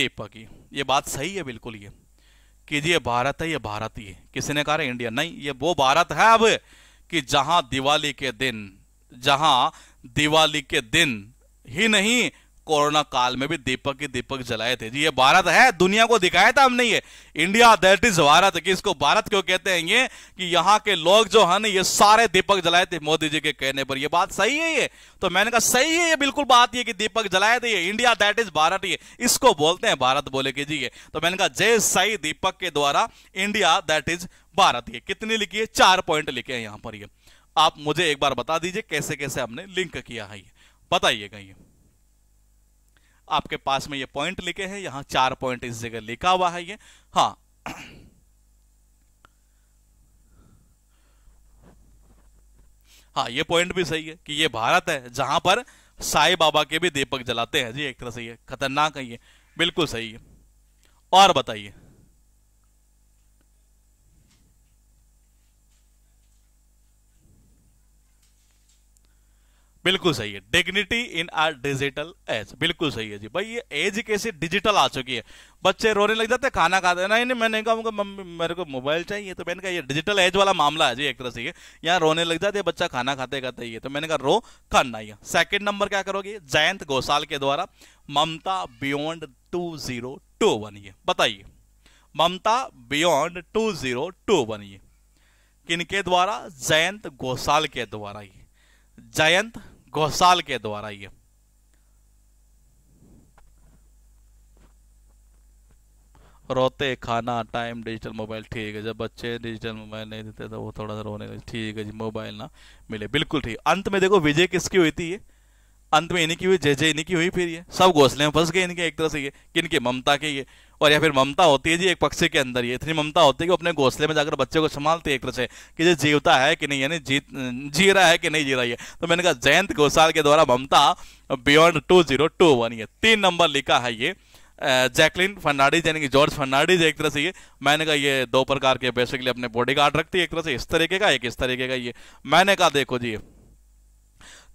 दीपक ये बात सही है बिल्कुल ये कि जी ये भारत है ये भारत ही है किसी ने कहा इंडिया नहीं ये वो भारत है अब कि जहां दिवाली के दिन जहां दिवाली के दिन ही नहीं कोरोना काल में भी दीपक के दीपक जलाए थे जी ये भारत है दुनिया को दिखाया था हमने ये इंडिया दैट इज भारत कि इसको भारत क्यों कहते हैं ये कि यहाँ के लोग जो है ना ये सारे दीपक जलाए थे मोदी जी के कहने पर ये बात सही है ये तो मैंने कहा सही है ये बिल्कुल बात ये कि दीपक जलाए थे ये इंडिया दैट इज भारत ये इसको बोलते हैं भारत बोले के जी ये तो मैंने कहा जय सही दीपक के द्वारा इंडिया दैट इज भारत ये कितने है चार पॉइंट लिखे हैं यहाँ पर ये आप मुझे एक बार बता दीजिए कैसे कैसे हमने लिंक किया है ये बताइएगा ये आपके पास में ये पॉइंट लिखे हैं यहां चार पॉइंट इस जगह लिखा हुआ है ये हाँ हाँ ये पॉइंट भी सही है कि ये भारत है जहां पर साई बाबा के भी दीपक जलाते हैं जी एक तरह से ये खतरनाक है ये बिल्कुल सही है और बताइए बिल्कुल सही है dignity in our digital age बिल्कुल सही है जी भाई ये एज कैसे डिजिटल आ चुकी है बच्चे रोने लग जाते खाना खाते नहीं नहीं मैंने कहा मम्मी मेरे को मोबाइल चाहिए तो मैंने कहा ये डिजिटल एज वाला मामला है जी एक तरह से यहाँ रोने लग जाते बच्चा खाना खाते खाते ये तो मैंने कहा रो करना ही सेकेंड नंबर क्या करोगे जयंत घोषाल के द्वारा Mamata beyond two zero two one ये बताइए Mamata beyond two zero two one ये किनके द्वारा जयंत घोषाल के द्वारा ये जयंत घोषाल के द्वारा ये रोते खाना टाइम डिजिटल मोबाइल ठीक है जब बच्चे डिजिटल मोबाइल नहीं देते तो वो थोड़ा सा रोने ठीक है जी मोबाइल ना मिले बिल्कुल ठीक अंत में देखो विजय किसकी हुई थी ये अंत में इन्हीं की हुई जय जय इन्हीं की हुई फिर ये सब घोसले में फंस गए इनके एक तरह से ये किनके ममता के ये और या फिर ममता होती है जी एक पक्षी के अंदर ये इतनी ममता होती है कि अपने घोंसले में जाकर बच्चे को संभालती है एक तरह से कि ये जीवता है कि नहीं यानी जी जी रहा है कि नहीं जी रहा है तो मैंने कहा जयंत घोषाल के द्वारा Mamata beyond two zero two one ये तीन नंबर लिखा है ये जैकलिन फर्नाडीज यानी कि जॉर्ज फर्नाडीज एक तरह से ये मैंने कहा ये दो प्रकार के बेसिकली अपने बॉडी गार्ड रखती है एक तरह से इस तरीके का एक इस तरीके का ये मैंने कहा देखो जी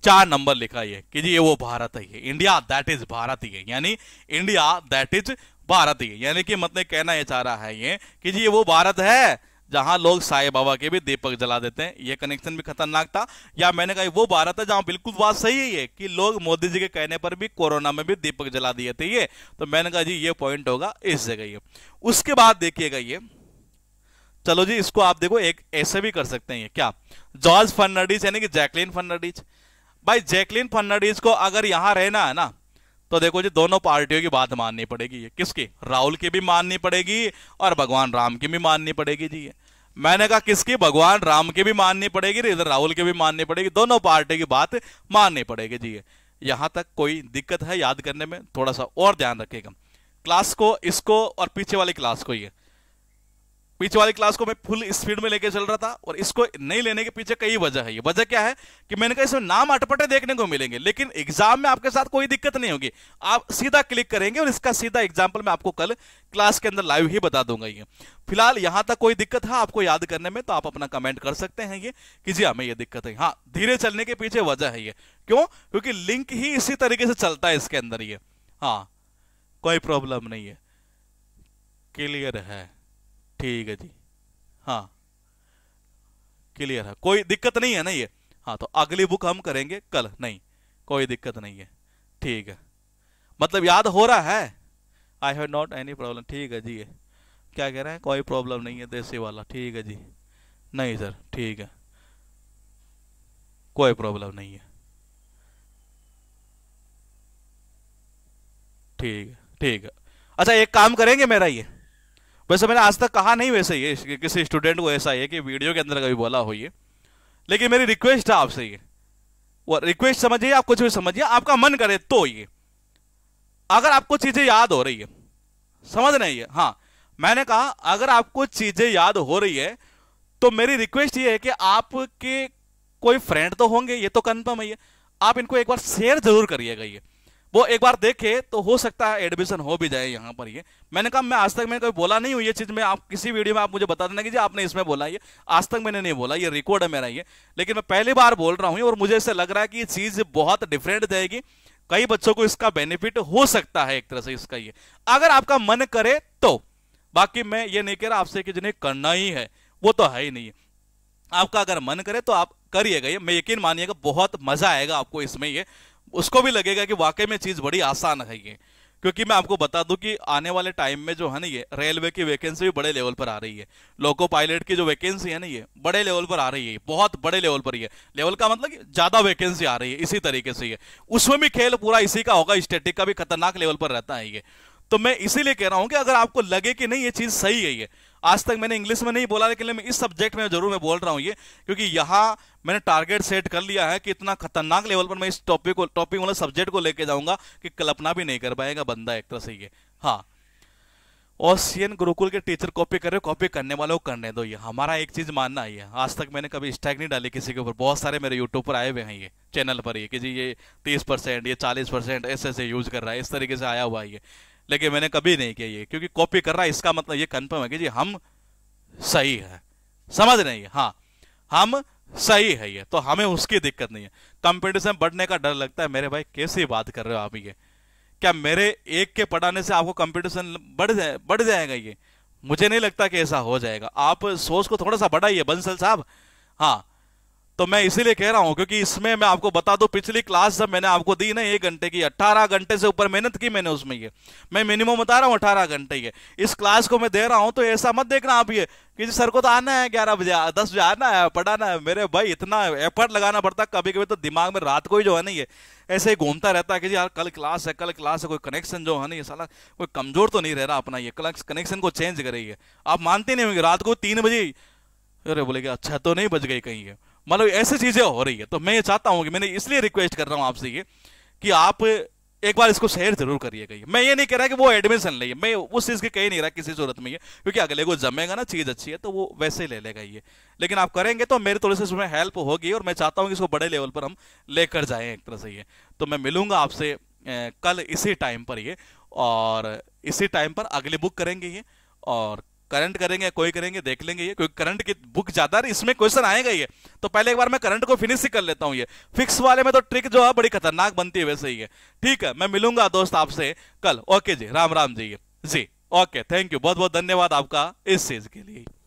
चार नंबर लिखा ये कि जी ये वो भारत है ये इंडिया दैट इज भारत ही है यानी इंडिया दैट इज भारत ही यानी कि मतलब कहना यह चाह रहा है ये कि जी वो भारत है जहां लोग साई बाबा के भी दीपक जला देते हैं ये कनेक्शन भी खतरनाक था या मैंने कहा वो भारत है जहां बिल्कुल बात सही है ये कि लोग मोदी जी के कहने पर भी कोरोना में भी दीपक जला दिए थे ये तो मैंने कहा जी ये पॉइंट होगा इस जगह ये उसके बाद देखिएगा ये चलो जी इसको आप देखो एक ऐसे भी कर सकते हैं क्या जॉर्ज फर्नाडीज यानी कि जैकलिन फर्नाडीज भाई जैकलिन फर्नाडीज को अगर यहां रहना है ना तो देखो जी दोनों पार्टियों की बात माननी पड़ेगी ये किसकी राहुल की भी माननी पड़ेगी और भगवान राम की भी माननी पड़ेगी जी मैंने कहा किसकी भगवान राम की भी माननी पड़ेगी इधर राहुल की भी माननी पड़ेगी दोनों पार्टी की बात माननी पड़ेगी जी यहां तक कोई दिक्कत है याद करने में थोड़ा सा और ध्यान रखेगा क्लास को इसको और पीछे वाली क्लास को ये पीछे वाली क्लास को मैं फुल स्पीड में लेके चल रहा था और इसको नहीं लेने के पीछे कई वजह है ये वजह क्या है कि मैंने कहा इसमें नाम अटपटे देखने को मिलेंगे लेकिन एग्जाम में आपके साथ कोई दिक्कत नहीं होगी आप सीधा क्लिक करेंगे और इसका सीधा एग्जाम्पल मैं आपको कल क्लास के अंदर लाइव ही बता दूंगा ये फिलहाल यहां तक कोई दिक्कत है आपको याद करने में तो आप अपना कमेंट कर सकते हैं ये कि जी हमें ये दिक्कत है हाँ धीरे चलने के पीछे वजह है ये क्यों क्योंकि लिंक ही इसी तरीके से चलता है इसके अंदर ये हाँ कोई प्रॉब्लम नहीं है क्लियर है ठीक है जी हाँ क्लियर है कोई दिक्कत नहीं है ना ये हाँ तो अगली बुक हम करेंगे कल नहीं कोई दिक्कत नहीं है ठीक है मतलब याद हो रहा है I have not any problem ठीक है जी क्या कह रहे हैं कोई प्रॉब्लम नहीं है देसी वाला ठीक है जी नहीं सर ठीक है कोई प्रॉब्लम नहीं है ठीक है ठीक है अच्छा एक काम करेंगे मेरा ये वैसे मैंने आज तक कहा नहीं वैसे ये किसी स्टूडेंट को ऐसा है कि वीडियो के अंदर कभी बोला हो ये लेकिन मेरी रिक्वेस्ट है आपसे ये वो रिक्वेस्ट समझिए आप कुछ भी समझिए आपका मन करे तो ये अगर आपको चीजें याद हो रही है समझ रहे ये हाँ मैंने कहा अगर आपको चीजें याद हो रही है तो मेरी रिक्वेस्ट ये है कि आपके कोई फ्रेंड तो होंगे ये तो कन्फर्म है आप इनको एक बार शेयर जरूर करिएगा ये वो एक बार देखे तो हो सकता है एडमिशन हो भी जाए यहाँ पर ये मैंने कहा मैं आज तक मैंने कभी बोला नहीं हूँ ये चीज़ में आप किसी वीडियो में आप मुझे बता देना कि जी आपने इसमें बोला ये आज तक मैंने नहीं बोला ये रिकॉर्ड है मेरा ये लेकिन मैं पहली बार बोल रहा हूँ और मुझे ऐसे लग रहा है कि ये चीज़ बहुत डिफरेंट जाएगी कई बच्चों को इसका बेनिफिट हो सकता है एक तरह से इसका ये अगर आपका मन करे तो बाकी मैं ये नहीं कह रहा आपसे कि जिन्हें करना ही है वो तो है ही नहीं आपका अगर मन करे तो आप करिएगा ये मैं यकीन मानिएगा बहुत मजा आएगा आपको इसमें ये उसको भी लगेगा कि वाकई में चीज़ बड़ी आसान है ये क्योंकि मैं आपको बता दूं कि आने वाले टाइम में जो है ना ये रेलवे की वैकेंसी भी बड़े लेवल पर आ रही है लोको पायलट की जो वैकेंसी है ना ये बड़े लेवल पर आ रही है बहुत बड़े लेवल पर ये लेवल का मतलब ज़्यादा वैकेंसी आ रही है इसी तरीके से ये उसमें भी खेल पूरा इसी का होगा स्टेटिक का भी खतरनाक लेवल पर रहता है ये तो मैं इसीलिए कह रहा हूं कि अगर आपको लगे कि नहीं ये चीज़ सही है ये आज तक मैंने इंग्लिश में नहीं बोला लेकिन मैं इस सब्जेक्ट में जरूर मैं बोल रहा हूँ ये क्योंकि यहाँ मैंने टारगेट सेट कर लिया है कि इतना खतरनाक लेवल पर मैं इस टॉपिक को टॉपिक वाले सब्जेक्ट को लेके जाऊंगा कि कल्पना भी नहीं कर पाएगा बंदा एक तरह से ये हाँ और एन गुरुकुल के टीचर कॉपी कर रहे कॉपी करने वालों को करने दो ये हमारा एक चीज मानना ही है आज तक मैंने कभी स्टैग नहीं डाली किसी के ऊपर बहुत सारे मेरे यूट्यूब पर आए हुए हैं ये चैनल पर ये कि जी ये तीस परसेंट ये चालीस परसेंट ऐसे ऐसे यूज कर रहा है इस तरीके से आया हुआ है ये लेकिन मैंने कभी नहीं किया ये क्योंकि कॉपी कर रहा है इसका मतलब ये कन्फर्म है कि जी हम सही है समझ नहीं है हाँ हम सही है ये तो हमें उसकी दिक्कत नहीं है कंपटीशन बढ़ने का डर लगता है मेरे भाई कैसी बात कर रहे हो आप ये क्या मेरे एक के पढ़ाने से आपको कंपटीशन बढ़ जाए बढ़ जाएगा ये मुझे नहीं लगता कि ऐसा हो जाएगा आप सोच को थोड़ा सा बढ़ाइए बंसल साहब हाँ तो मैं इसीलिए कह रहा हूं क्योंकि इसमें मैं आपको बता दू पिछली क्लास जब मैंने आपको दी ना एक घंटे की 18 घंटे से ऊपर मेहनत की मैंने उसमें ये मैं मिनिमम बता रहा हूं 18 घंटे ये इस क्लास को मैं दे रहा हूं तो ऐसा मत देखना आप ये कि सर को तो आना है ग्यारह बजे दस बजे आना है पढ़ाना है मेरे भाई इतना एफर्ट लगाना पड़ता कभी कभी तो दिमाग में रात को ही जो है ना ये ऐसे ही घूमता रहता है कि यार कल क्लास है कल क्लास है कोई कनेक्शन जो है ना ये साला कोई कमजोर तो नहीं रह रहा अपना ये कनेक्शन को चेंज करिए आप मानते नहीं होंगे रात को तीन बजे अरे बोले अच्छा तो नहीं बज गई कहीं ये मतलब ऐसी चीजें हो रही है तो मैं ये चाहता हूँ कि मैंने इसलिए रिक्वेस्ट कर रहा हूँ आपसे ये कि आप एक बार इसको शेयर जरूर करिएगा मैं ये नहीं कह रहा कि वो एडमिशन ले मैं उस चीज़ के कह नहीं रहा किसी सूरत में ये क्योंकि अगले को जमेगा ना चीज़ अच्छी है तो वो वैसे ही ले लेगा ये लेकिन आप करेंगे तो मेरे थोड़ी सी उसमें हेल्प होगी और मैं चाहता हूँ कि इसको बड़े लेवल पर हम लेकर जाए एक तरह से ये तो मैं मिलूंगा आपसे कल इसी टाइम पर ये और इसी टाइम पर अगले बुक करेंगे ये और करंट करेंगे कोई करेंगे देख लेंगे ये क्योंकि करंट की बुक ज्यादा रही इसमें क्वेश्चन आएगा ये तो पहले एक बार मैं करंट को फिनिश ही कर लेता हूँ ये फिक्स वाले में तो ट्रिक जो है बड़ी खतरनाक बनती है वैसे ही है ठीक है मैं मिलूंगा दोस्त आपसे कल ओके जी राम राम जी जी ओके थैंक यू बहुत बहुत धन्यवाद आपका इस चीज के लिए